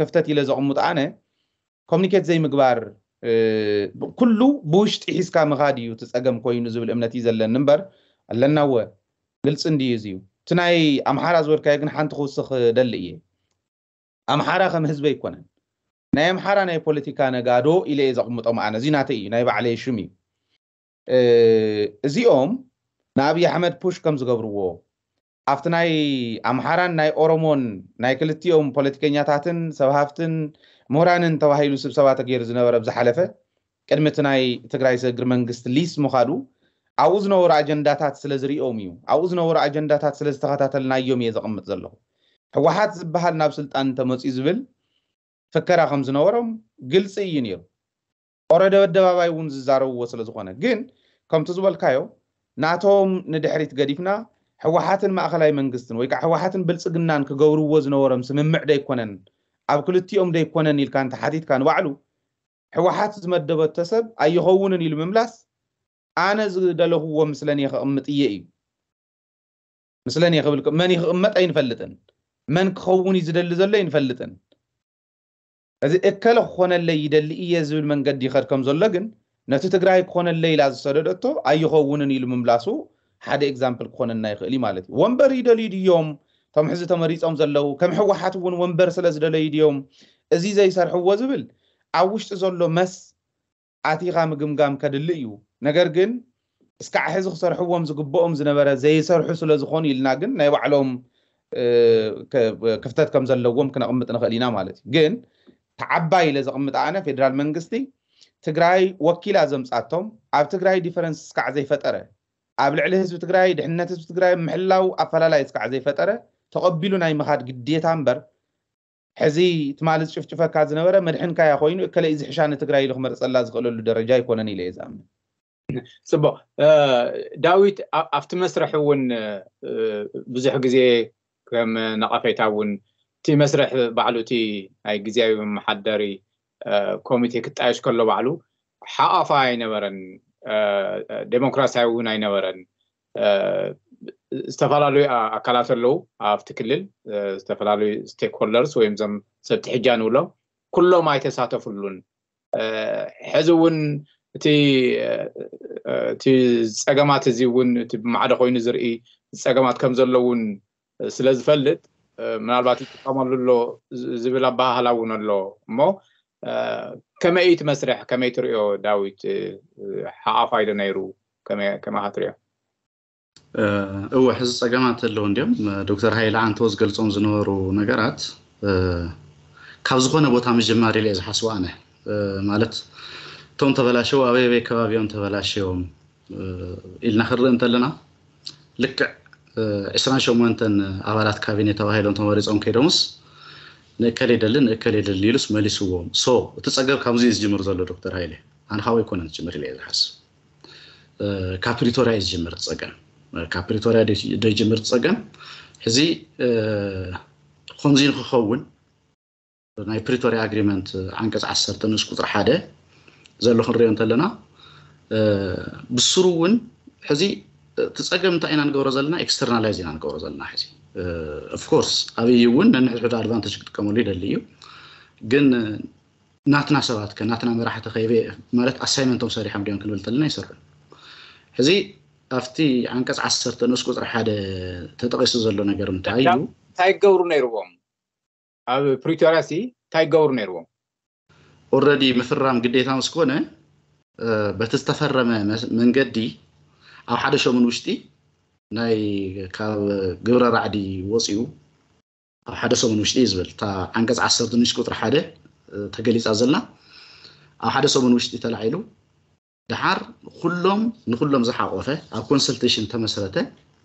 ክፍተት ኢለ ዘቕምጦ ኣነ ኮሚኒኬት ዘይምግባር ኩሉ ብውሽጢ ሒዝካ ምኻድ እዩ ትፀገም ኮይኑ ዝብል እምነት እዩ ዘለን እምበር ኣለናወ ግልፂ እንድዩ እዚዩ እቲ ናይ ኣምሓራ ዝበልካዮ ግን ሓንቲ ክውስኽ ደሊ እየ ኣምሓራ ከም ህዝቢ ኣይኮነን ናይ ኣምሓራ ናይ ፖለቲካ ነጋዶ ኢለ የ ዘቕምጦም ኣነ እዚ ናተ እዩ ናይ ባዕለይ ሽም እዩ እዚኦም ንአብዪ ኣሕመድ ፑሽ ከም ዝገብርዎ ኣብቲ ናይ ኣምሓራን ናይ ኦሮሞን ናይ ክልቲኦም ፖለቲከኛታትን ሰብሃፍትን ምሁራንን ተባሂሉ ስብሰባ ተገይሩ ዝነበረ ብዝሓለፈ ቅድሚ እቲ ናይ ትግራይ ስግሪ መንግስቲ ሊስ ምካዱ ኣብኡ ዝነበሩ ኣጀንዳታት ስለ ዝርኦም እዩ ኣብኡ ዝነበሩ ኣጀንዳታት ስለ ዝተኸታተልናዮም እየ ዘቐምጥ ዘለኹ ሕወሓት ዝበሃል ናብ ስልጣን እንተመፅኡ ዝብል ፍከራ ከም ዝነበሮም ግልፂ እዩ ነይሩ ኦረደ ኣደባባይ እውን ዝዛረብዎ ስለ ስለዝኮነ ግን ከምቲ ዝበልካዮ ናቶም ንድሕሪት ገዲፍና ሕወሓትን ማእኸላይ መንግስትን ወይ ከዓ ሕወሓትን ብልፅግናን ክገብርዎ ዝነበሮም ስምምዕ ደይኮነን ኣብ ክልቲኦም ደይኮነን ኢልካ እንተሓቲትካ ንባዕሉ ሕወሓት ዝመደበቶ ሰብ ኣይኸውንን ኢሉ ምምላስ أنا زدل هو مثلاً يخمت إيه مثلاً يقبل من يخمت أين فلتن من خوني زدل زل أين فلتن هذا إكله خون اللي يدل إيه زول من قد يخر كم زل لكن نتو تقرأي خون اللي لازم صدرته أي خون اللي المملاسو هذا إكزامبل خون النا يخلي مالتي ومبر يدل يديوم تم حزة تمريض أم زل كم حوا حتون ومبر سلا زدل يديوم أزيزة يسرح وزبل عوشت زل مس عتيقام جمجام كدل ليو ነገር ግን እስካዕ ሕዚ ክሰርሕዎም ዝግብኦም ዝነበረ ዘይሰርሑ ስለ ዝኾኑ ኢልና ግን ናይ ባዕሎም ክፍተት ከም ዘለዎም ክነቕምጥ ንኽእል ኢና ማለት እዩ ግን ተዓባይ ኢለ ዘቕምጥ ኣነ ፌደራል መንግስቲ ትግራይ ወኪላ ዘምፃቶም ኣብ ትግራይ ዲፈረንስ እስካዕ ዘይፈጠረ ኣብ ልዕሊ ህዝቢ ትግራይ ድሕነት ህዝቢ ትግራይ ምሕላው ኣፈላላይ እስካዕ ዘይፈጠረ ተቐቢሉ ናይ ምኻድ ግዴታ እምበር ሕዚ ትማሊ ዝጭፍጭፈካ ዝነበረ መድሕንካያ ኮይኑ እከለይ ዝሕሻኒ ትግራይ ኢሉ ክመርፀላ ዝኽእለሉ ደረጃ ይኮነን ኢለ እየ ዝኣምን ፅቡቅ ዳዊት ኣብቲ መስርሕ እውን ብዙሕ ግዜ ከም ነቐፈይታ እውን እቲ መስርሕ ባዕሉ እቲ ናይ ግዜያዊ መመሓደሪ ኮሚቴ ክጣየሽ ከሎ ባዕሉ ሓቐፋ ኣይነበረን ዴሞክራሲያዊ እውን ኣይነበረን ዝተፈላለዩ ኣካላት ኣለው ኣብቲ ክልል ዝተፈላለዩ ስቴክ ሆልደርስ ወይም ዞም ሰብቲ ሕጃ ንብሎም ኩሎም ኣይተሳተፍሉን ሕዚ እውን እቲ ፀገማት እዚ እውን እቲ ብማዕደ ኮይኑ ዝርኢ ፀገማት ከም ዘሎ እውን ስለ ዝፈልጥ ምናልባት ይጥቀመሉ ኣሎ ዝብል ኣባህላ እውን ኣሎ እሞ ከመይ እዩ መስርሕ ከመይ ትሪዮ ዳዊት ሓቃፋይዶ ነይሩ ከመይ ከትሪዮ እወ ሕዚ ፀገማት ኣለዎ እንዲኦም ዶክተር ሃይላ ዓንተ ዝገልፆም ዝነበሩ ነገራት ካብ ዝኮነ ቦታ ምጀማር ኢለ ዝሓስቦ ኣነ ማለት እቶም ተበላሸው ኣበየበይ ከባቢኦም ተበላሸዮም ኢልና ክንርኢ እንተለና ልክዕ 28 ኣባላት ካቢኔ ተባሂሎም ተመሪፆም ከይዶምስ ንእከል የደሊ ንእከል የደሊ ኢሉስ መሊስዎም ሶ እቲ ፀገብ ካብዚ እዩ ዝጅምር ዘሎ ዶክተር ሃይለ ኣነ ካብኡ ኮነ ዝጅምር ኢለ ዝሓስብ ካብ ፕሪቶርያ እዩ ዝጅምር ፀገም ካብ ፕሪቶርያ ዶ ፀገም ሕዚ ከምዚ ንክኸውን ናይ ፕሪቶርያ ኣግሪመንት ዓንቀፅ 1 ንስ ቁፅሪ ሓደ ዘሎ ክንሪኦ እንተለና ብስሩ እውን ሕዚ እቲ ፀገም እንታይ ኢና ንገብሮ ዘለና ኤክስተርናላይዝ ኢና ንገብሮ ዘለና ሕዚ ኦፍኮርስ ኣብይ እውን ነንሕድሕድ ኣድቫንቴጅ ክጥቀመሉ ይደሊ እዩ ግን ናትና ሰባት ከ ናትና መራሕቲ ከይበ ማለት ኣሳይመንቶም ሰሪሖም ድኦም ክንብል እንተለና ይሰርሑ ሕዚ ኣብቲ ዓንቀፅ ዓሰርተ ንስ ቁፅሪ ሓደ ተጠቂሱ ዘሎ ነገር እንታይ እዩ እንታይ ገብሩ ነይርዎም ኣብ ፕሪቶርያ እንታይ ገብሩ ነይርዎም ኦረዲ ምፍራም ግዴታ ምስ ኮነ በቲ ዝተፈረመ መንገዲ ኣብ ሓደ ሸሙን ውሽጢ ናይ ካብ ግብረ ራዕዲ ወፂኡ ኣብ ሓደ ሰሙን ውሽጢ እዩ ዝብል እታ ዓንቀፅ ዓሰርተ ንሽ ቁጥሪ ሓደ ተገሊፃ ዘለና ኣብ ሓደ ሰሙን ውሽጢ ተላዒሉ ድሓር ኩሎም ንኩሎም ዝሓቆፈ ኣብ ኮንሰልቴሽን ተመስረተ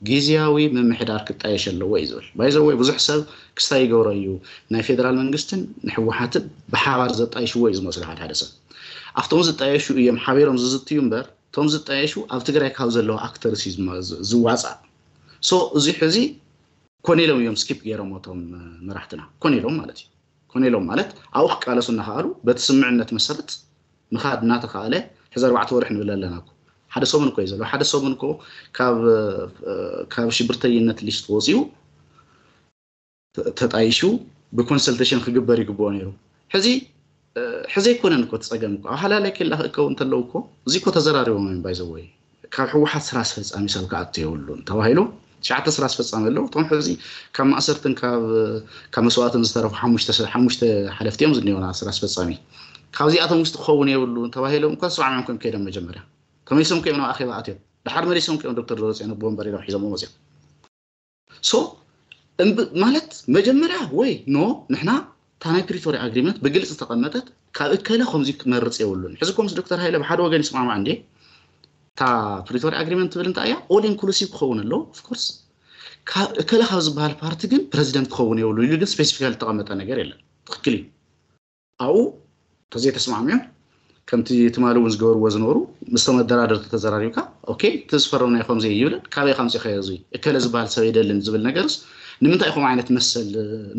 ግዜያዊ ምምሕዳር ክጣየሽ ኣለዎ እዩ ዝብል ባይዘወይ ብዙሕ ሰብ ክስታ ይገብሮ እዩ ናይ ፌደራል መንግስትን ንሕወሓትን ብሓባር ዘጣየሽዎ እዩ ዝመስሉ ሓደ ሓደ ሰብ ኣብቶም ዝጣየሹ እዮም ሓቢሮም ዝዝትዩ እምበር እቶም ዝጣየሹ ኣብ ትግራይ ካብ ዘለዎ ኣክተርስ እዩ ዝዋፃእ ሶ እዚ ሕዚ ኮኔሎም እዮም ስኪፕ ገይሮም ቶም መራሕትና ኮኔሎም ማለት እዩ ኮኔሎም ማለት ኣብኡ ክቃለሱ እናኸኣሉ በቲ ስምዕነት መሰረት ምኻድ እናተኸኣለ ሕዚ ኣርባዕተ ወርሒ ንብል ኣለና ሓደ ሰሙን እኮ እዩ ዘሎ ሓደ ሰሙን እኮ ካብ ሽብርተይነት ሊስት ወፂኡ ተጣይሹ ብኮንሰልቴሽን ክግበር ይግብኦ ነይሩ ሕዚ ሕዚ ኣይኮነን እኮ ተፀገም እኮ ኣብ ሃላለይ ክላ ክእከቡ እንተለው እኮ እዚ ኮ ተዘራሪቦም እዮም ባይዘወይ ካብ ሕወሓት ስራ ኣስፈፃሚ ሰብ ክኣቱ የብሉን ተባሂሉ ሸዓተ ስራ ኣስፈፃሚ ኣለዉ እቶም ሕዚ ካብ ማእሰርትን ካብ መስዋእትን ዝተረፉ ሓሙሽተ ሓለፍቲ እዮም ዝኒሄና ስራ ኣስፈፃሚ ካብዚኣቶም ውሽጢ ክኸውን የብሉ ተባሂሎም እኳ ኮይም ከይዶም መጀመርያ ከመይሶም ከዮም ናብ ኣኼባ ኣትዮም ድሓር መሪሶም ከዮም ዶክተር ደብረፅዮን ብወንበር ኢሎም ሒዞም መፅኦም ሶ ማለት መጀመርያ ወይ ኖ ንሕና እታ ናይ ፕሪቶሪ ኣግሪመንት ብግልፂ ዝተቐመጠት ካብ እከለ ከምዚ ክመርፅ የብሉን ሕዚ ከምስ ዶክተር ሃይለ ብሓደ ወገን ይስማዕማዕ እንዴ እታ ፕሪቶሪ ኣግሪመንት ትብል እንታይ እያ ኦል ኢንክሉሲቭ ክኸውን ኣለዎ ኣፍኮርስ ካብ እከለ ካብ ዝበሃል ፓርቲ ግን ፕረዚደንት ክኸውን የብሉ ኢሉ ግን ስፔሲፊካሊ ዝተቐመጠ ነገር የለን ትክክል እዩ ኣብኡ ተዘይተስማዕሚዖም ከምቲ ትማሊ እውን ዝገበርዎ ዝነበሩ ምስ መደራደር ተዘራሪብካ ኦኬ ትዝፈረምና ከምዘ ይብልን ካበይ ከምፅ ኸ እዚ እከለ ዝበሃል ሰብ የደልን ዝብል ነገርስ ንምንታይ ኢኹም ዓይነት መሰል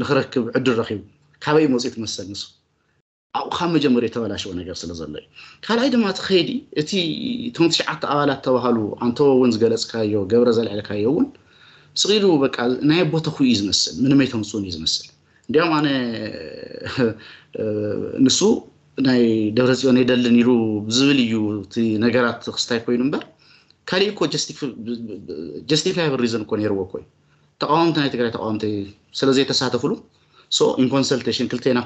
ንክረክብ ዕድር ረኪቡ ካበይ መፅኢት መሰል ንሱ ኣብኡ ካብ መጀመሪያ የተበላሸወ ነገር ስለ ዘሎ እዩ ካልኣይ ድማ እቲ ከይዲ እቲ እቶም ትሽዓተ ኣባላት ተባሃሉ ኣንተ እውን ዝገለፅካዮ ገብረ ዘልዕልካዮ እውን ስቂሉ በቃ ናይ ቦታ ኩዩ እዩ ዝመስል ምንመይተምፅኡን እዩ ዝመስል እንዲኦም ኣነ ንሱ ናይ ደብረ ፅዮን የደልን ኢሉ ዝብል እዩ እቲ ነገራት ክስታይ ኮይኑ እምበር ካሊእ እኮ ጀስቲፋይብል ሪዘን እኮ ነይርዎ ኮ ተቃወምቲ ናይ ትግራይ ተቃወምቲ ስለዘይተሳተፍሉ ኢንኮንሰልቴሽን ክልተና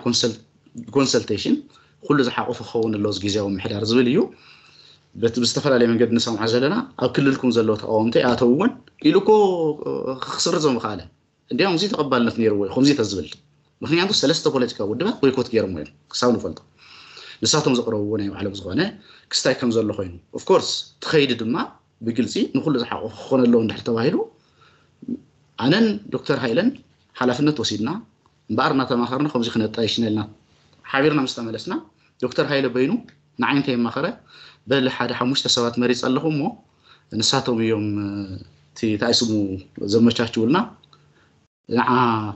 ኮንሰልቴሽን ኩሉ ዝሓቆፈ ክኸውን ኣለዎ ግዜያዊ ምሕዳር ዝብል እዩ ብዝተፈላለየ መንገዲ ንሰምዖ ዘለና ኣብ ክልልኩም ዘለዎ ተቃወምቲ ኣተው እውን ኢሉ ኮ ክስርዞም ካለ እንዲም ከምዚ ተቐባልነት ነይርዎ እዩ ከምዚ ተዝብል ምክንያቱ ሰለስተ ፖለቲካ ውድባት ወይኮት ገይሮም ወዮም ክሳብ ንፈልጦ ንሳቶም ዘቕረብዎ ናይ ባዕሎም ዝኾነ ክስታይ ከም ዘሎ ኮይኑ ኦፍኮርስ ትኸይዲ ድማ ብግልፂ ንኩሉ ዝሓቁ ክኾነ ኣለዎ እንድሕር ተባሂሉ ኣነን ዶክተር ሃይለን ሓላፍነት ወሲድና እምበኣር እናተማኸርና ከምዚ ክነጣየሽ ነልና ሓቢርና ምስ ተመለስና ዶክተር ሃይለ በይኑ ንዓይነተ የማኸረ በሊ ሓደ ሓሙሽተ ሰባት መሪፅ ኣለኹ እሞ ንሳቶም እዮም እቲ ታይስሙ ዘመቻችውልና ንዓ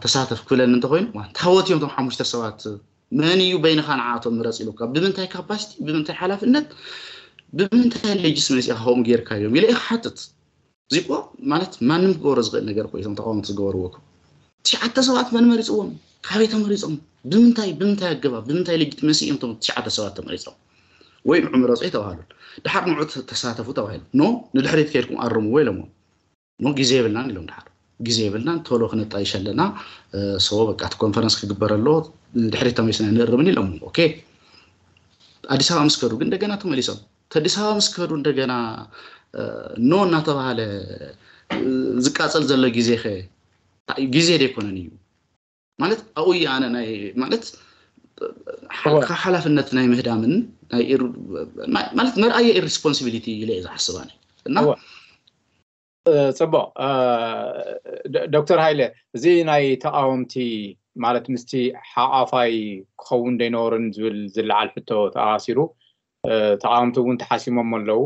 ተሳተፍ ክብለኒ እንተኮይኑ ታወት እዮም ቶም ሓሙሽተ ሰባት መን እዩ በይንካ ንዓቶም ምረፅ ኢሉካ ብምንታይ ካፓሲቲ ብምንታይ ሓላፍነት ብምንታይ ሌጅስ መፂኻ ከምኡ ጌርካ እዮም ኢለ ኢካ ሓትት እዚኮ ማለት ማንም ክገብሮ ዝኽእል ነገር ኮይቶም ተቃወምቲ ዝገበርዎኩም ትሽዓተ ሰባት መን መሪፅዎም ካበይ ተመሪፆም ብምንታይ ብምንታይ ኣገባብ ብምንታይ ልጅት መሲ እዮም ቶም ትሽዓተ ሰባት ተመሪፆም ወይ ንዑ ምረፁ ተባሃሉ ድሓር ንዑ ተሳተፉ ተባሂሉ ኖ ንድሕሪት ከድኩም ኣርምዎ ኢሎሞ ኖ ግዜ የብልናን ኢሎም ድሓር ግዜ የብልናን ቶሎ ክነጣ ይሸለና ሰ በቃ እቲ ኮንፈረንስ ክግበር ኣሎ ድሕሪ ተመሊስና ንርብን ኢሎም ኦኬ ኣዲስ ኣበባ ምስ ከዱ ግን እንደገና ተመሊሶም ተዲስ ኣበባ ምስ ከዱ እንደገና ኖ እናተባሃለ ዝቃፀል ዘሎ ግዜ ኸ ግዜ ደይኮነን እዩ ማለት ኣብኡ እዩ ኣነ ናይ ማለት ካብ ሓላፍነት ናይ ምህዳምን ማለት መርኣየ ኢርስፖንሲቢሊቲ ኢለ እየ ዝሓስባ እና ፅቡቅ ዶክተር ሃይለ እዚ ናይ ተቃወምቲ ማለት ምስቲ ሓቃፋይ ክኸውን ደይነበርን ዝብል ዝለዓል ሕቶ ተኣሲሩ ተቃወምቲ እውን ተሓሲሞም ኣለው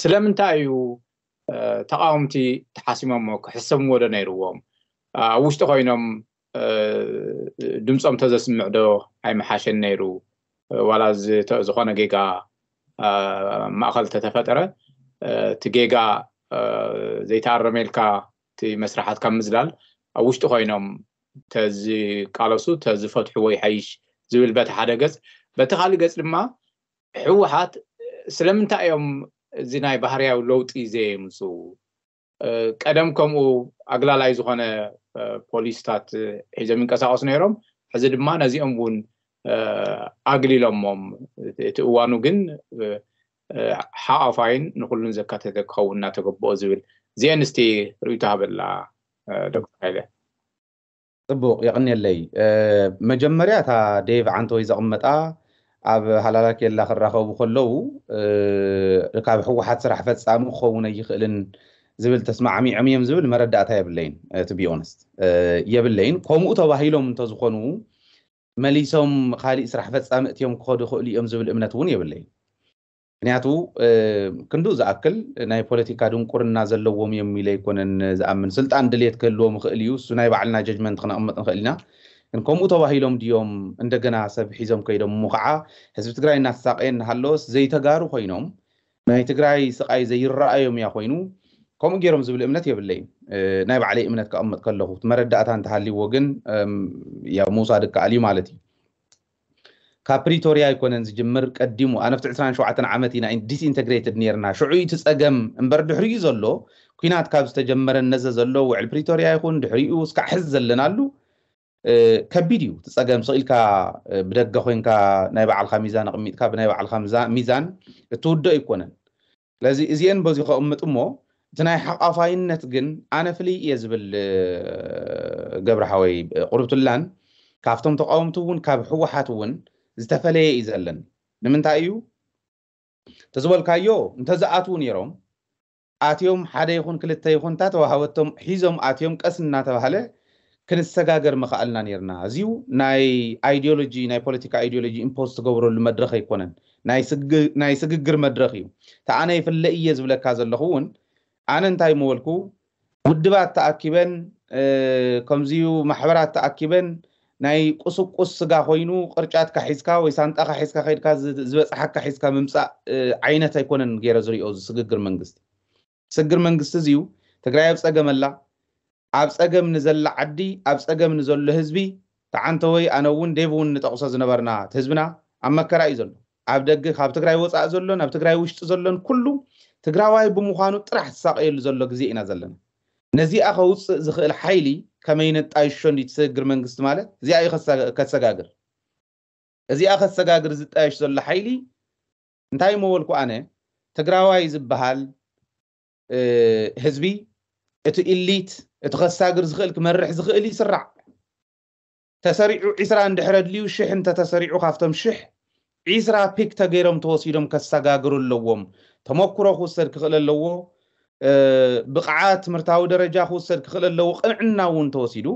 ስለምንታይ እዩ ተቃወምቲ ተሓሲሞሞ ክሕሰብዎ ዶ ነይርዎም ኣብ ውሽጢ ኮይኖም ድምፆም ተዘስምዕ ዶ ኣይመሓሸን ነይሩ ዋላ ዝኾነ ጌጋ ማእኸል ተተፈጠረ እቲ ጌጋ ዘይተኣረመልካ እቲ መስራሕትካ ምዝላል ኣብ ውሽጢ ኮይኖም ተዝቃለሱ ተዝፈትሑ ወይ ሐይሽ ዝብል በቲ ሓደ ገፅ በቲ ካሊእ ገፅ ድማ ህወሓት ስለምንታይ እዮም እዚ ናይ ባህርያዊ ለውጢ ዘምፁ ቀደም ከምኡ ኣግላላይ ዝኮነ ፖሊስታት ሒዞም ንቀሳቀሱ ነይሮም ሕዚ ድማ ነዚኦም ውን ኣግሊሎሞም እቲ እዋኑ ግን حافين نقول إن زكاة ذك هو الناتج بوزيل زين استي ريتها بالا دكتور هلا طبوق يغني اللي مجمريا تا ديف عن تويز أمتا أب هلالك يلا خرخو بخلو ركاب هو حد سرح فتسامو خونا يخلن زبل تسمع عمي عمي زبل ما ردعت هاي باللين تو بي اونست يا باللين قوم اوتا واهيلو من تزخونو مليسوم خالي اسرح فتسام اتيوم كخودو خولي ام زبل امنتون يا باللين ምክንያቱ ክንዱ ዝኣክል ናይ ፖለቲካ ድንቁርና ዘለዎም የሚለ ኣይኮነን ዝኣምን ስልጣን ድሌት ክህልዎም ክእል እዩ እሱ ናይ ባዕልና ጀጅመንት ክነቕምጥ ንክእል ኢና ግን ከምኡ ተባሂሎም ድዮም እንደገና ሰብ ሒዞም ከይዶም እሞ ከዓ ህዝቢ ትግራይ እናተሳቀየ እናሃለወስ ዘይተጋሩ ኮይኖም ናይ ትግራይ ስቃይ ዘይረኣዮም እያ ኮይኑ ከምኡ ገይሮም ዝብል እምነት የብለይ ናይ ባዕለይ እምነት ከቐምጥ ከለኹ መረዳእታ እንተሃልይዎ ግን ያ ምውሳድ ከኣል እዩ ማለት እዩ ካብ ፕሪቶርያ ይኮነን ዝጅምር ቀዲሙ ኣነ ኣብቲ 27 ዓመት ኢና ዲስኢንተግሬትድ ነርና ሽዑ እዩ ትፀገም እምበር ድሕሪኡ ዘሎ ኩናት ካብ ዝተጀመረ ነዘ ዘሎ ውዕል ፕሪቶርያ ይኹን ድሕሪኡ እስካዕ ሕዚ ዘለናሉ ከቢድ እዩ ትፀገም ስኢልካ ብደገ ኮይንካ ናይ በዓልካ ሚዛን ኣቕሚጥካ ብናይ በዓልካ ሚዛን እትውደእ ኣይኮነን ስለዚ እዚአን በዚኡ ከቕምጥ እሞ እቲ ናይ ሓቃፋይነት ግን ኣነ ፍልይ እየ ዝብል ገብርሃወይ ቁርብትላን ካብቶም ተቃወምቲ እውን ካብ ሕወሓት እውን ዝተፈለየ እዩ ዘለን ንምንታይ እዩ ተዝበልካዮ እንተዝኣትዉ ነይሮም ኣትዮም ሓደ ይኹን ክልተ ይኹን እንታ ተዋሃበቶም ሒዞም ኣትዮም ቀስ እናተባሃለ ክንሰጋገር መኽኣልና ነርና እዚዩ ናይ ኣይዲዮሎጂ ናይ ፖለቲካ ኣይዲዮሎጂ ኢምፖዝ ትገብረሉ መድረክ ኣይኮነን ናይ ስግግር መድረክ እዩ እቲ ኣነ ይፍለ እየ ዝብለካ ዘለኹ እውን ኣነ እንታይ መበልኩ ውድባት ተኣኪበን ከምዚዩ ማሕበራት ተኣኪበን ናይ ቁስቁስ ስጋ ኮይኑ ቅርጫትካ ሒዝካ ወይ ሳንጣካ ሒዝካ ከይድካ ዝበፅሓካ ሒዝካ ምምፃእ ዓይነት ኣይኮነን ገይረ ዝሪኦ ዝስግግር መንግስቲ ስግር መንግስቲ እዚዩ ትግራይ ኣብ ፀገም ኣላ ኣብ ፀገም ንዘላ ዓዲ ኣብ ፀገም ንዘሎ ህዝቢ ተዓንተ ወይ ኣነ እውን ዴቭ እውን ንጠቕሶ ዝነበርና እቲ ህዝብና ኣብ መከራ እዩ ዘሎ ኣብ ደጊ ካብ ትግራይ ወፃእ ዘሎን ኣብ ትግራይ ውሽጢ ዘሎን ኩሉ ትግራዋይ ብምዃኑ ጥራሕ ዝሳቀየሉ ዘሎ ግዜ ኢና ዘለና ነዚኣ ከውፅእ ዝኽእል ሓይሊ كمين تايشون يتسجر من قسط زي أي خس كسجاجر زي أخ السجاجر زت أيش ذل حيلي نتاي مول كو أنا تقرأوا أي زبهال اه هزبي إتو إليت إتو خس سجاجر زغلك مرح زغلي سرع تسريع عسرا عند حرد ليو شح أنت تسريع خافتم شح عسرا بيك تجرم توصيدم كسجاجر اللوم تمكرو خسر كغل اللوم ብቕዓት ትምህርታዊ ደረጃ ክውሰድ ክኽእል ኣለዎ ቅንዕና እውን ተወሲዱ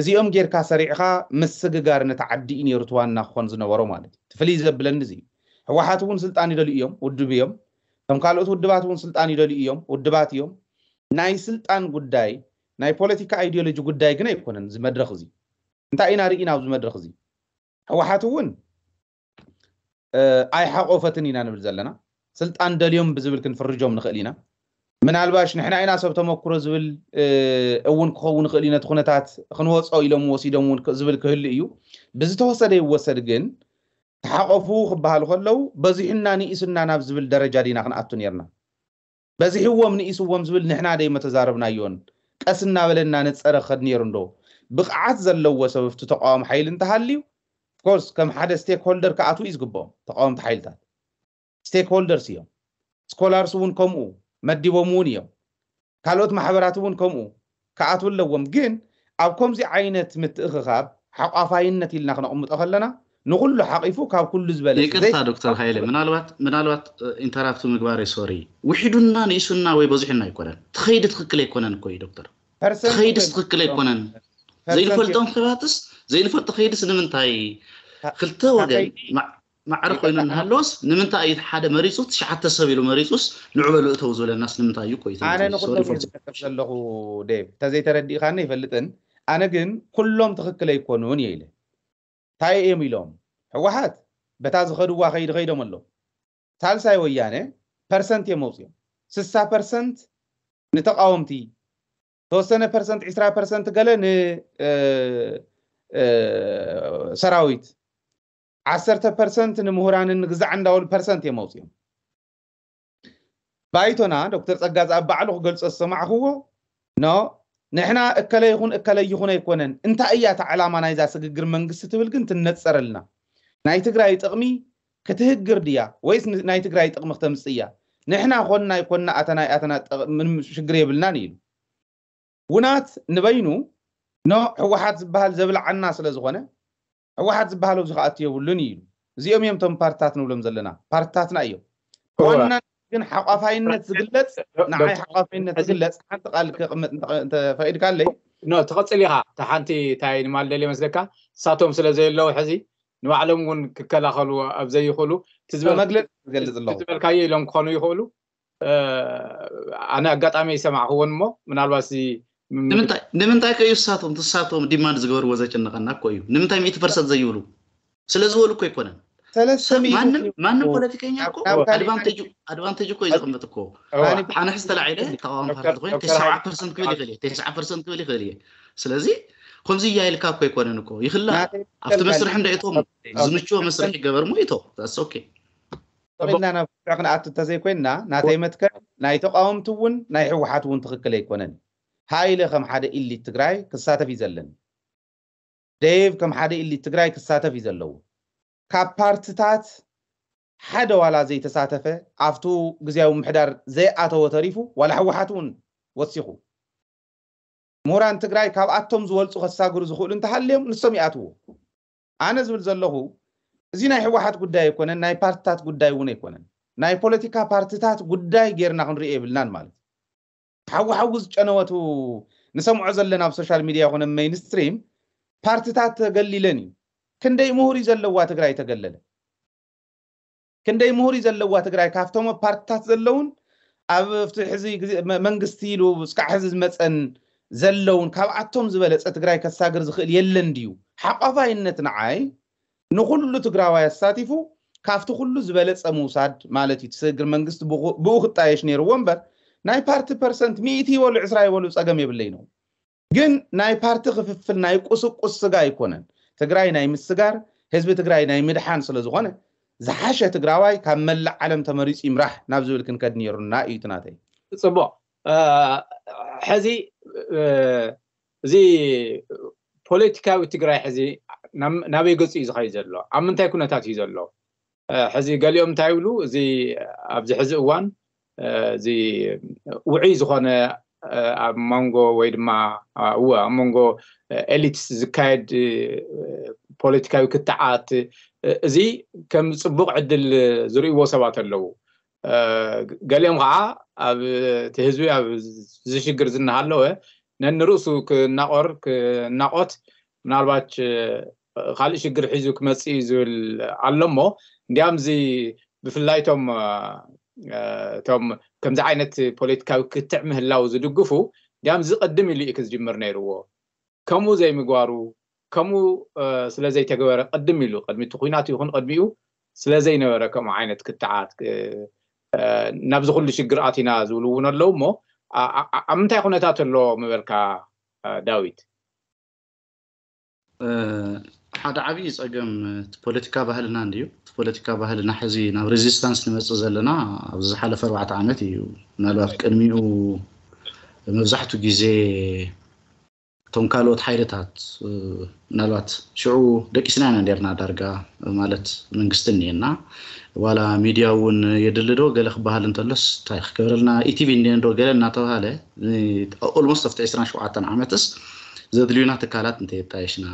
እዚኦም ጌርካ ሰሪዕካ ምስግጋር ነቲ ዓዲ እዩ ነይሩ ትዋና ክኾን ዝነበሮ ማለት እዩ ትፍልይ ዘብለኒ እዚ እዩ ሕወሓት እውን ስልጣን ይደልዩ እዮም ውድብ እዮም ከም ካልኦት ውድባት እውን ስልጣን ይደልዩ እዮም ውድባት እዮም ናይ ስልጣን ጉዳይ ናይ ፖለቲካ ኣይዲዮሎጂ ጉዳይ ግን ኣይኮነን እዚ መድረክ እዚ እንታይ ኢና ርኢና ኣብዚ መድረክ እዚ ሕወሓት እውን ኣይሓቆፈትን ኢና ንብል ዘለና ስልጣን ደልዮም ብዝብል ክንፍርጆም ንኽእል ኢና ምናልባሽ ንሕና ኢና ሰብ ተመክሮ ዝብል እውን ክኸውን ይኽእል እዩ ነቲ ኩነታት ክንወፆ ኢሎም ወሲዶም እውን ዝብል ክህሊ እዩ ብዝተወሰደ ይወሰድ ግን ተሓቐፉ ክበሃሉ ከለው በዚሕና ንኢስና ናብ ዝብል ደረጃ ዲና ክንኣቱ ነርና በዚሕዎም ንኢስዎም ዝብል ንሕና ደይ መተዛረብናዮን ቀስ እናበለና ንፀረ ክኸድ ነይሩ እንዶ ብቕዓት ዘለዎ ሰብ ኣብቲ ተቃዋሚ ሓይሊ እንተሃልዩ ኮርስ ከም ሓደ ስቴክ ሆልደር ክኣትው እዩ ዝግብኦም ተቃወምቲ ሓይልታት ስቴክ ሆልደርስ እዮም ስኮላርስ እውን ከምኡ مدي ومونيو كالوت محبراتون كومو كاتو لوم جين او كومزي عينت متغاب حق افاينتي لنخنا امت اخلنا نقول له حق يفوك او كل زبالة يكتا دكتور خيلة من الوقت من الوقت انترابتو مقباري سوري وحيدونا نيسونا ويبوزحنا يكونن تخيد تخكلي يكونن كوي دكتور تخيد تخكلي يكونن زين فلتون خباتس زين فلتخيدس نمنتاي خلتا وقال ማዕረ ኮይኑ እናሃለወስ ንምንታይ እዩ ሓደ መሪፁ ትሽዓተ ሰብ ኢሉ መሪፁስ ንዑ ንዕበሉ እተው ዝበለናስ ንምንታይ እዩ ኮይ ኣነ ንኩሎም ዘለኹ ደብ እንተዘይተረዲእካኒ ይፈልጥን ኣነ ግን ኩሎም ትክክል ኣይኮኑን እየ ኢለ እንታይ እዮም ኢሎም ሕወሓት በታ ዝኸድዋ ከይዲ ከይዶም ኣሎ ሳልሳይ ወያነ ፐርሰንት እዮም መውፅኦም ስሳ ፐርሰንት ንተቃወምቲ ተወሰነ ፐርሰንት 20 ፐርሰንት ገለ ንሰራዊት عسرته پرسنت نمهران نگز عن دول پرسنت یه موضوع. بایتونا دکتر اجازه بعلو قلت استمع هو نه نحنا اکلا یخون اکلا یخونه یکونن انت ایات علامه نیز از گر منگست و لگنت نت سرلنا نایت غرای تقمی کته گر دیا ویس نایت غرای تقم ختمسیا نحنا خون نیکون ناتنا ناتنا من شگریبل نانیل ونات نبینو نه حواحد بهال زبل عناصر لزخونه واحد بهالو زغاتي ولوني زيوم يوم تم بارتات نولم زلنا بارتات نايو وانا جن حقاف هاي النت زلت نعاي حقاف هاي النت زلت حنت قال لك انت فايد قال لي نو تغطس اليها تحنتي تاين مال اللي مزلكا ساتوم سلزي اللو حزي نوعلم ون ككلا خلو ابزي يخلو تزبل مقلت زلت اللو تزبل كاي لهم خانو يخلو أه انا قطع مي سمع هو مو من الواسي ንምንታይ ከዩ ሳቶም ትሳቶም ዲማንድ ዝገበርዎ ዘጭንቀና እኮ እዩ ንምንታይ ሚእቲ ፐርሰንት ዘይብሉ ስለዝበሉ እኮ ይኮነን ማንም ፖለቲከኛ እኮ ኣድቫንቴጅ እኮ እዩ ዝቕምጥ እኮ ኣነ ዝተላዓለ ተቃዋሚ ፓርቲ ኮይኑ ተሸዓ ፐርሰንት ክብል ይኽእል እየ ተሸዓ ፐርሰንት ክብል ይኽእል እየ ስለዚ ከምዚ እያይልካ እኮ ይኮነን እኮ ይኽላ ኣብቲ መስርሕ እንዳ እቶም ዝምችዎ መስርሕ ይገበር ሞ ኢቶ ኦኬ ጥሪና ናብ ክንኣቱ እንተዘይኮይንና ናተይ መትከል ናይ ተቃወምቲ እውን ናይ ሕወሓት እውን ትኽክል ኣይኮነን እዩ ሓይለ ከም ሓደ ኢሊት ትግራይ ክሳተፍ እዩ ዘለኒ ደቭ ከም ሓደ ኢሊት ትግራይ ክሳተፍ እዩ ዘለዎ ካብ ፓርትታት ሓደ ዋላ ዘይተሳተፈ ኣብቲ ግዜያዊ ምሕዳር ዘይኣተወ ተሪፉ ዋላ ሕወሓት እውን ወሲኹ ምሁራን ትግራይ ካብኣቶም ዝበልፁ ከሳግሩ ዝኽእሉ እንተሃልዮም ንሶም ይኣትዎ ኣነ ዝብል ዘለኹ እዚ ናይ ሕወሓት ጉዳይ ኣይኮነን ናይ ፓርትታት ጉዳይ እውን ኣይኮነን ናይ ፖለቲካ ፓርትታት ጉዳይ ጌርና ክንሪኦ የብልናን ማለት ሓዊሓዊ ዝጨነወቱ ንሰምዖ ዘለና ኣብ ሶሻል ሚድያ ኮነ ሜይንስትሪም ፓርቲታት ተገሊለን እዩ ክንደይ ምሁር እዩ ዘለዋ ትግራይ ተገለለ ክንደይ ምሁር እዩ ዘለዋ ትግራይ ካብቶም ፓርቲታት ዘለውን ኣብ ሕዚ መንግስቲ ኢሉ ስካዕ ሕዚ ዝመፀን ዘለውን ካብኣቶም ዝበለፀ ትግራይ ከሳግር ዝኽእል የለን ድዩ ሓቋፋይነት ንዓይ ንኩሉ ትግራዋይ ኣሳቲፉ ካብቲ ኩሉ ዝበለፀ ምውሳድ ማለት እዩ ትስግር መንግስቲ ብኡ ክጣየሽ ነይርዎ እምበር ናይ ፓርቲ ፐርሰንት ምእቲ ይበሉ ዕስራ የበሉ ፀገም የብለ ኢኖ ግን ናይ ፓርቲ ክፍፍል ናይ ቁስቁስጋ ኣይኮነን ትግራይ ናይ ምስጋር ህዝቢ ትግራይ ናይ ምድሓን ስለዝኮነ ዝሓሸ ትግራዋይ ካብ መላእ ዓለም ተመሪፂ ይምራሕ ናብ ዝብል ክንከድ እነሩና እዩ ትናተይ ፅቡቅ ሕዚ እዚ ፖለቲካዊ ትግራይ ሕዚ ናበይ ገፂ እዩ ዝኸይ ዘሎ ኣብ ምንታይ ኩነታት እዩ ዘሎ ሕዚ ገሊኦም እንታይ ይብሉ እዚ ኣብዚ ሕዚ እዋን እዚ ውዕይ ዝኾነ ኣብ መንጎ ወይ ድማ እወ ኣብ መንጎ ኤሊትስ ዝካየድ ፖለቲካዊ ክትዓት እዚ ከም ፅቡቅ ዕድል ዝርእይዎ ሰባት ኣለው ገሊኦም ከዓ ኣብ እቲ ህዝቢ ኣብ ዝሽግር ዝናሃለወ ነንርእሱ ክናቆር ክናቆት ምናልባች ካልእ ሽግር ሒዙ ክመፅእ ዝብል ኣሎ እሞ እንዲያምዚ ብፍላይ ቶም እቶም ከምዚ ዓይነት ፖለቲካዊ ክትዕ ምህላው ዝድግፉ እድምዚ ቅድም ኢሉ እዩ ክዝጅምር ነይርዎ ከምኡ ዘይምግባሩ ከምኡ ስለዘይተገበረ ቅድም ኢሉ ቅድሚቲ ኩናት ይኹን ቅድሚኡ ስለዘይነበረ ከምኡ ዓይነት ክትዓት ናብዚ ኩሉ ሽግር ኣትና ዝብልእውን ኣለዉ እሞ ኣብ ምንታይ ኩነታት ኣሎዎ ምበልካ ዳዊት ሓደ ዓብዪ ፀገም እቲ ፖለቲካ ባህልና እንድዩ እቲ ፖለቲካ ባህልና ሕዚ ናብ ሬዚስታንስ ንመፅእ ዘለና ኣብ ዝሓለፈ ኣርባዕተ ዓመት እዩ ምናልባት ቅድሚኡ መብዛሕትኡ ግዜ እቶም ካልኦት ሓይልታት ምናልባት ሽዑ ደቂስና ኢና ነርና ዳርጋ ማለት መንግስቲ እኒአና ዋላ ሚድያ እውን የድሊ ዶ ገለ ክበሃል እንተሎስ እንታይ ክገብረልና ኢቲቪ እኒአ ዶ ገለ እናተባሃለ ኦልሞስት ኣብቲ 2 27 ዓመትስ ዘድልዩና ትካላት እንተየጣየሽና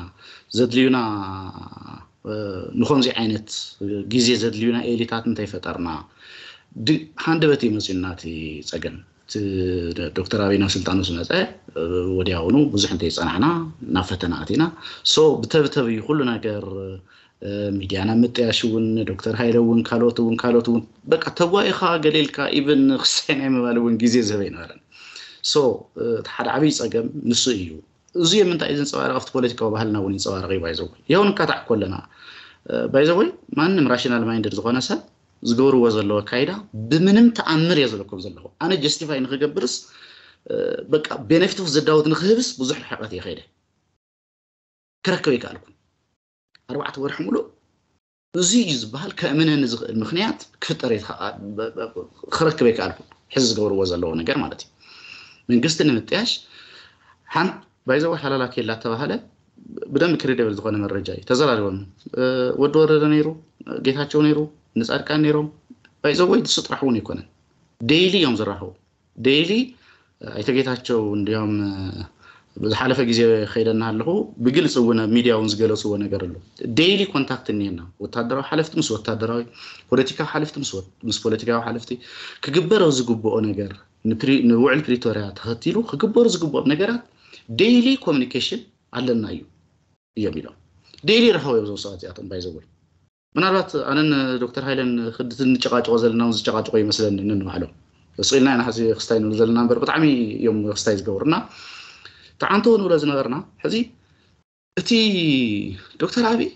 ዘድልዩና ንከምዚ ዓይነት ግዜ ዘድልዩና ኤሊታት እንተይፈጠርና ሃንደበት መፂኡና እቲ ፀገም ዶክተር ኣብይ ናብ ስልጣኑ ዝመፀ ወዲያውኑ ብዙሕ እንተይፀናሕና ናብ ፈተና ኣቲና ብተብተብ እዩ ኩሉ ነገር ሚድያና ምጥያሽ እውን ዶክተር ሃይለ እውን ካልኦት እውን ካልኦት እውን በቃ ተጓይካ ገሊልካ ኢብን ክሳይ ናይ ምባል እውን ግዜ ዘበ ይነበረን ሶ እቲ ሓደ ዓብይ ፀገም ንሱ እዩ እዚ ምንታይ እዩ ዘንፀባረቕ ፖለቲካዊ ባህልና እውን ይንፀባረቕ እዩ ባይዘወይ ይኸውን ካታዕ ኮለና ባይዘወይ ማንም ራሽናል ማይንድድ ዝኾነ ሰብ ዝገብርዎ ዘለዎ ኣካይዳ ብምንም ተኣምር እየ ዘለኩም ዘለኹ ኣነ ጀስቲፋይ ንክገብርስ በቃ ቤነፊት ዘዳውት ንክህብስ ብዙሕ ርሕቀት እየ ከይደ ክረክብ ይከኣልኩን ኣርባዕተ ወርሒ ሙሉእ እዚ እዩ ዝበሃል ከእምነኒ ዝኽእል ምክንያት ክፍጠር ክረክብ ይከኣልኩን ሕዚ ዝገብርዎ ዘለዎ ነገር ማለት እዩ መንግስቲ ንምጥያሽ ባይዘው ሓላላ ኬላ ተባሃለ ብደንብ ክሬደብል ዝኮነ መረጃ እዩ ተዘራሪቦም ወዲ ወረደ ነይሩ ጌታቸው ነይሩ ንፃድቃን ነይሮም ባይዘው ወይ ንሱ ጥራሕ እውን ይኮነን ደይሊ እዮም ዝራኸቡ ደይሊ ኣይተ ጌታቸው እንዲኦም ዝሓለፈ ግዜ ከይደና ኣለኹ ብግልፅ እውን ሚድያ እውን ዝገለፅዎ ነገር ኣሎ ደይሊ ኮንታክት እኒሄና ወታደራዊ ሓለፍቲ ምስ ወታደራዊ ፖለቲካዊ ሓለፍቲ ምስ ፖለቲካዊ ሓለፍቲ ክግበሮ ዝግብኦ ነገር ንውዕል ፕሪቶርያ ተኸቲሉ ክግበሩ ዝግብኦም ነገራት ዴይሊ ኮሚኒኬሽን አለና እዩ የሚለው ዴይሊ ረኸቦ እዮም ዞም ሰባት እዚኣቶም ባይዘወል ምናልባት ኣነን ዶክተር ሃይለን ክዲ ንጨቃጭቆ ዘለና እውን ዝጨቃጭቆ ይመስለኒ ንንባሃሎም ስኢልና ኢና ሕዚ ክስታይ ንብሉ ዘለና እምበር ብጣዕሚ እዮም ክስታይ ዝገብሩና ተዓንቶ ንብሎ ዝነበርና ሕዚ እቲ ዶክተር ኣብይ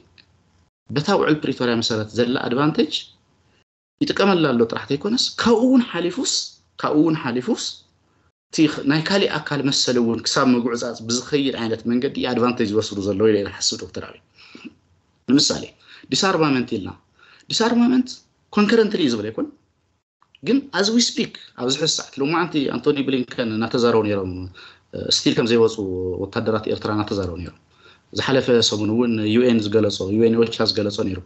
በታ ውዕል ፕሪቶርያ መሰረት ዘላ ኣድቫንቴጅ ይጥቀመላ ኣሎ ጥራሕ ዘይኮነስ ካብኡ እውን ሓሊፉስ ካብኡ እውን ሓሊፉስ እቲ ናይ ካሊእ ኣካል መሰለ እውን ክሳብ ምጉዕፃፅ ብዝኸይድ ዓይነት መንገዲ ኣድቫንቴጅ ዝወስዱ ዘለዉ ኢለ ይሓስብ ዶክተር ኣብይ ንምሳሌ ዲስኣርማመንት ኢልና ዲስኣርማመንት ኮንከረንትሊ ዝብል ኣይኮን ግን ኣዝ ዊ ስፒክ ኣብዚ ሕዚ ሰዓት ሎማዓንቲ ኣንቶኒ ብሊንከን እናተዛረቡ ነይሮም ስቲል ከም ዘይወፁ ወታደራት ኤርትራ እናተዛረቡ ነይሮም ዝሓለፈ ሰሙን እውን ዩኤን ዝገለፆ ዩኤን ኦቻ ዝገለፆ ነይሩ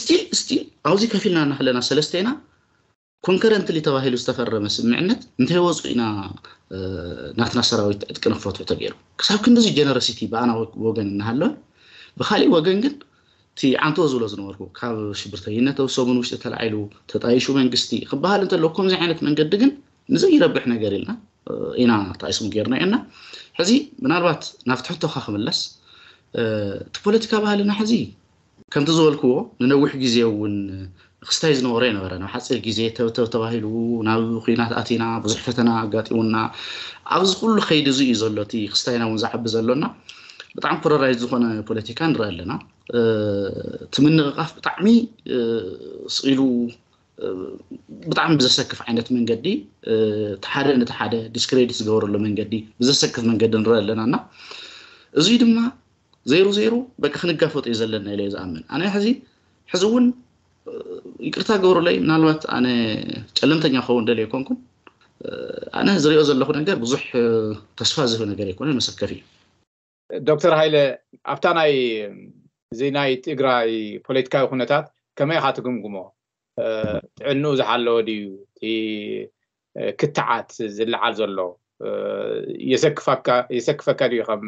ስቲል ስቲል ኣብዚ ከፊልና እናሃለና ሰለስተና ኮንከረንትሊ ተባሂሉ ዝተፈረመ ስምዕነት እንታይ ወፁ ኢና ናትና ሰራዊት ዕጥቂ ነፈትሑ ተገይሩ ክሳብ ክንዲዚ ጀነሮሲቲ ብኣና ወገን እናሃለወ ብካሊእ ወገን ግን እቲ ዓንትዎ ዝብሎ ዝነበርኩ ካብ ሽብርተይነት ተውሰቡን ውሽጢ ተላዒሉ ተጣይሹ መንግስቲ ክበሃል እንተሎ ከምዚ ዓይነት መንገዲ ግን ንዘይረብሕ ነገር ኢልና ኢና ተኣይሶም ገርና ኢና ሕዚ ምናልባት ናብቲ ሕቶካ ክምለስ እቲ ፖለቲካ ባህልና ሕዚ ከምቲ ዝበልክዎ ንነዊሕ ግዜ እውን ክስታይ ዝነበሮ የነበረና ሓፂር ግዜ ተብተብ ተባሂሉ ናብ ኩናት ኣቲና ብዙሕ ፈተና ኣጋጢሙና ኣብዚ ኩሉ ከይዲ እዚ እዩ ዘሎ እቲ ክስታይና እውን ዝዓቢ ዘሎና ብጣዕሚ ፖለራይዝ ዝኮነ ፖለቲካ ንርኢ ኣለና እቲ ምንቅቃፍ ብጣዕሚ ስኢሉ ብጣዕሚ ብዘሰክፍ ዓይነት መንገዲ እቲ ሓደ ነቲ ሓደ ዲስክሬዲት ዝገበረሉ መንገዲ ብዘሰክፍ መንገዲ ንርኢ ኣለናና እዚ ድማ ዘይሩ ዘይሩ በቂ ክንጋፈጡ እዩ ዘለና ኢለ እዩ ዝኣምን ኣነ ሕዚ ሕዚ እውን ይቅርታ ገብሩ ላይ ምናልባት ኣነ ጨለምተኛ ክኸውን ደልየ ኮንኩን ኣነ ዝሪኦ ዘለኹ ነገር ብዙሕ ተስፋ ዝህብ ነገር ኣይኮነ መሰከፍ እዩ ዶክተር ሃይለ ኣብታ ናይ እዚ ናይ ትግራይ ፖለቲካዊ ኩነታት ከመይ ካ ትግምግሞ ጥዕንኡ ዝሓለወ ድዩ እቲ ክትዓት ዝለዓል ዘሎ የሰክፈካ ድዩ ከም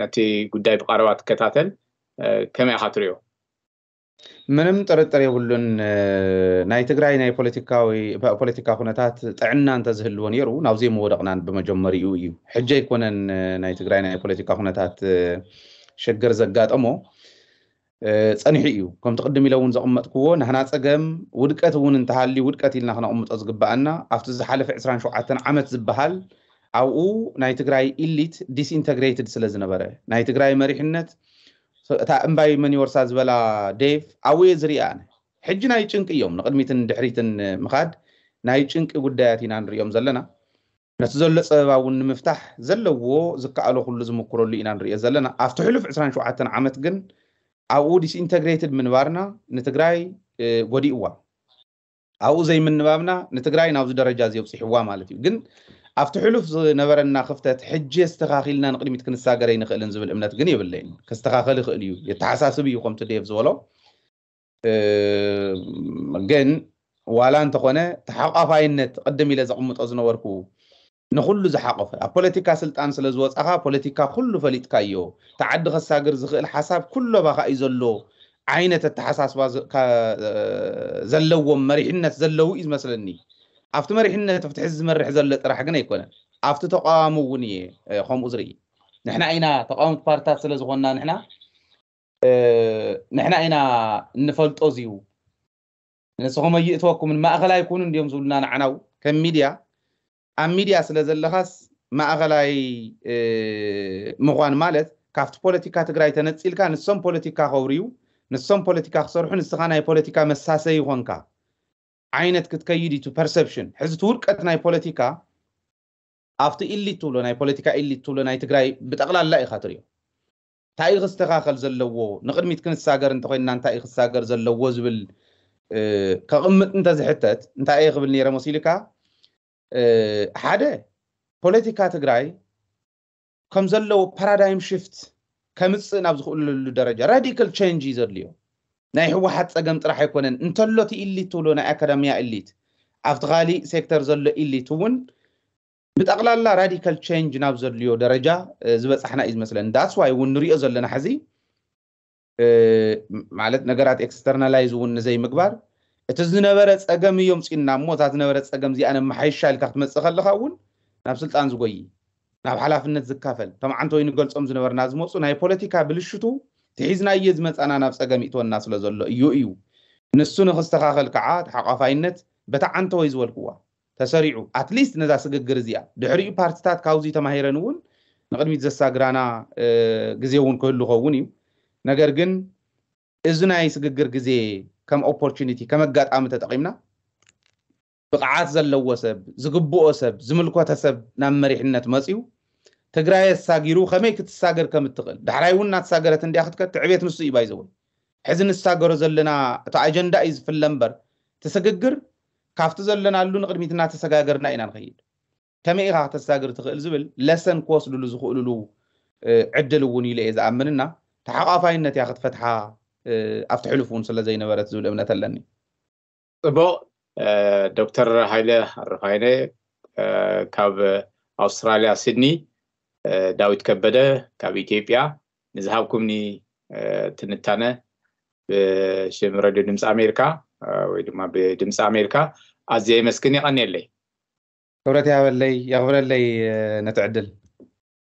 ነቲ ጉዳይ ብቀረባ ትከታተል ከመይ ካ ትሪዮ منم ترتري ولن ناي تقرأي ناي بوليتيكاوي با بوليتيكا خناتات تعنا أنت زهل ونيرو نازي مو رقنا بمجمري يو حجة يكون ناي تقرأي ناي بوليتيكا خناتات شجر زقات أمو تصنيح يو كم تقدمي لو نزق أمت قوة نحن نتقدم ودكات ون انتحالي ودكات اللي نحن أمت أزق بأننا أفتز حالة في عسران شو عتنا عمت زبهال أو ناي تقرأي إليت ديس إنتغريتد سلزنا برا ناي تقرأي مريح النت እታ እምባይ መን ይወርሳ ዝበላ ዴቭ ኣብየ ዝሪኣ ኣነ ሕጂ ናይ ጭንቂ እዮም ንቅድሚትን ድሕሪትን ምካድ ናይ ጭንቂ ጉዳያት ኢና ንሪኦም ዘለና ነቲ ዘሎ ፀበባ እውን ንምፍታሕ ዘለዎ ዝከኣሎ ኩሉ ዝምክረሉ ኢና ንሪኦ ዘለና ኣብቲ ሕሉፍ 27 ዓመት ግን ኣብኡ ዲስኢንተግሬትድ ምንባርና ንትግራይ ጎዲእዋ او زي من نبابنا نتقراي نابز درجة زي بصيح وام على فيو قن افتحلو في نبرا نا خفتة حجي استخاخيلنا نقلي متكن الساقري نخيل نزب الامنات قني بالليل كاستخاخيلي خيليو يتعساس بي وقمت اللي يفزولو أه... قن ولا انت قنا تحقق فاي النت قدم الى زعمة ازنوركو نخلو زحاقه في البوليتيكا سلطان سلزوز اخا بوليتيكا خلو فليتكايو تعد خساقر زخيل حساب كله بخا ايزولو ዓይነት ኣተሓሳስባ ዘለዎም መሪሕነት ዘለው እዩ ዝመስለኒ ኣብቲ መሪሕነት ፍትሒ ዝመርሕ ዘሎ ጥራሕ ግን ኣይኮነን ኣብቲ ተቃዋሚ እውን እየ ከምኡ ዝርኢ ንሕና ኢና ተቃዋሚት ፓርቲታት ስለ ዝኮንና ንሕና ንሕና ኢና እንፈልጦ እዚዩ ንስኹም ኣይእትወኩምን ማእኸላ ይኩኑ እንዲኦም ዝብሉና ንዓናው ከም ሚድያ ኣብ ሚድያ ስለ ዘለኻስ ማእኸላይ ምኳን ማለት ካብቲ ፖለቲካ ትግራይ ተነፂልካ ንሶም ፖለቲካ ከብርዩ ንሶም ፖለቲካ ክሰርሑ ንስኻ ናይ ፖለቲካ መሳሰይ ይኮንካ ዓይነት ክትከይድ እዩ ፐርሰፕሽን ሕዚ እቲ ውድቀት ናይ ፖለቲካ ኣብቲ ኢሊት ትብሎ ናይ ፖለቲካ ኢሊት ትብሎ ናይ ትግራይ ብጠቕላላ ኢኻ ትሪዮ እንታይ ክስተኻኸል ዘለዎ ንቅድሚት ክንሳገር እንተኮይንና እንታይ ክሳገር ዘለዎ ዝብል ከቕምጥ እንተዝሕተት እንታይ ክብል ነረ መሲልካ ሓደ ፖለቲካ ትግራይ ከም ዘለዎ ፓራዳይም ሽፍት ከምፅእ ናብ ዝኽእልሉ ደረጃ ራዲካል ቸንጅ እዩ ዘድልዮ ናይ ህወሓት ፀገም ጥራሕ ኣይኮነን እንተሎ እቲ ኢሊት ትብሎ ናይ ኣካዳሚያ ኢሊት ኣብቲ ካሊእ ሴክተር ዘሎ ኢሊት እውን ብጠቕላላ ራዲካል ቸንጅ ናብ ዘድልዮ ደረጃ ዝበፃሕና እዩ ዝመስለኒ ዳስ ዋይ እውን ንሪኦ ዘለና ሕዚ ማለት ነገራት ኤክስተርናላይዝ እውን ንዘይምግባር እቲ ዝነበረ ፀገም እዮም ፅኢና እሞ እታ ዝነበረ ፀገም እዚኣ ነመሓይሻ ኢልካ ክትመፅእ ከለካ እውን ናብ ስልጣን ዝጎይ ناب حلافنت زكافل فما عنتو ينقل صوم زنبر ناز موصو ناي بوليتيكا بلشتو تحيزنا يزمت انا نفس اقاميتو الناس لزولو ايو ايو نسو نخص تخاخل كعاد حقا فاينت بتا عنتو يزول قوة تسريعو اتليست نزا سقق قرزيا دحريو بارتتات كاوزي تماهيرا نون نقدمي تزسا قرانا اه قزيوون كهلو خووني نقرقن ازنا يسقق قرزي كم opportunity كم اقات عامة تقيمنا ብቕዓት ዘለዎ ሰብ ዝግብኦ ሰብ ዝምልኮተ ሰብ ናብ መሪሕነት መፅኡ ትግራይ ኣሳጊሩ ከመይ ክትሳገር ከም እትኽእል ዳሕራይ እውን እናተሳገረት እንዲያ ክትከት ዕቤት ንሱ እዩ ባይዘውን ሕዚ ንሳገሮ ዘለና እቲ ኣጀንዳ እዩ ዝፍለ እምበር ትስግግር ካብቲ ዘለናሉ ንቅድሚት እናተሰጋገርና ኢና ንኸይድ ከመይ ኢኻ ክተሳግር ትኽእል ዝብል ለሰን ክወስድሉ ዝኽእልሉ ዕድል እውን ኢለ እየ ዝኣምንና ተሓቃፋይነት እያ ክትፈትሓ ኣብቲ ሕሉፍ እውን ስለዘይነበረት ዝብል እምነት ኣለኒ ፅቡቅ ዶክተር ሃይለ አረፋይነ ካብ ኣውስትራልያ ሲድኒ ዳዊት ከበደ ካብ ኢትዮጵያ ንዝሃብኩምኒ ትንታነ ብሽም ረድዮ ድምፂ ኣሜሪካ ወይ ድማ ብድምፂ ኣሜሪካ ኣዝየ መስክን ይቀኒየለይ ክብረት ያበለይ የክብረለይ ነቲ ዕድል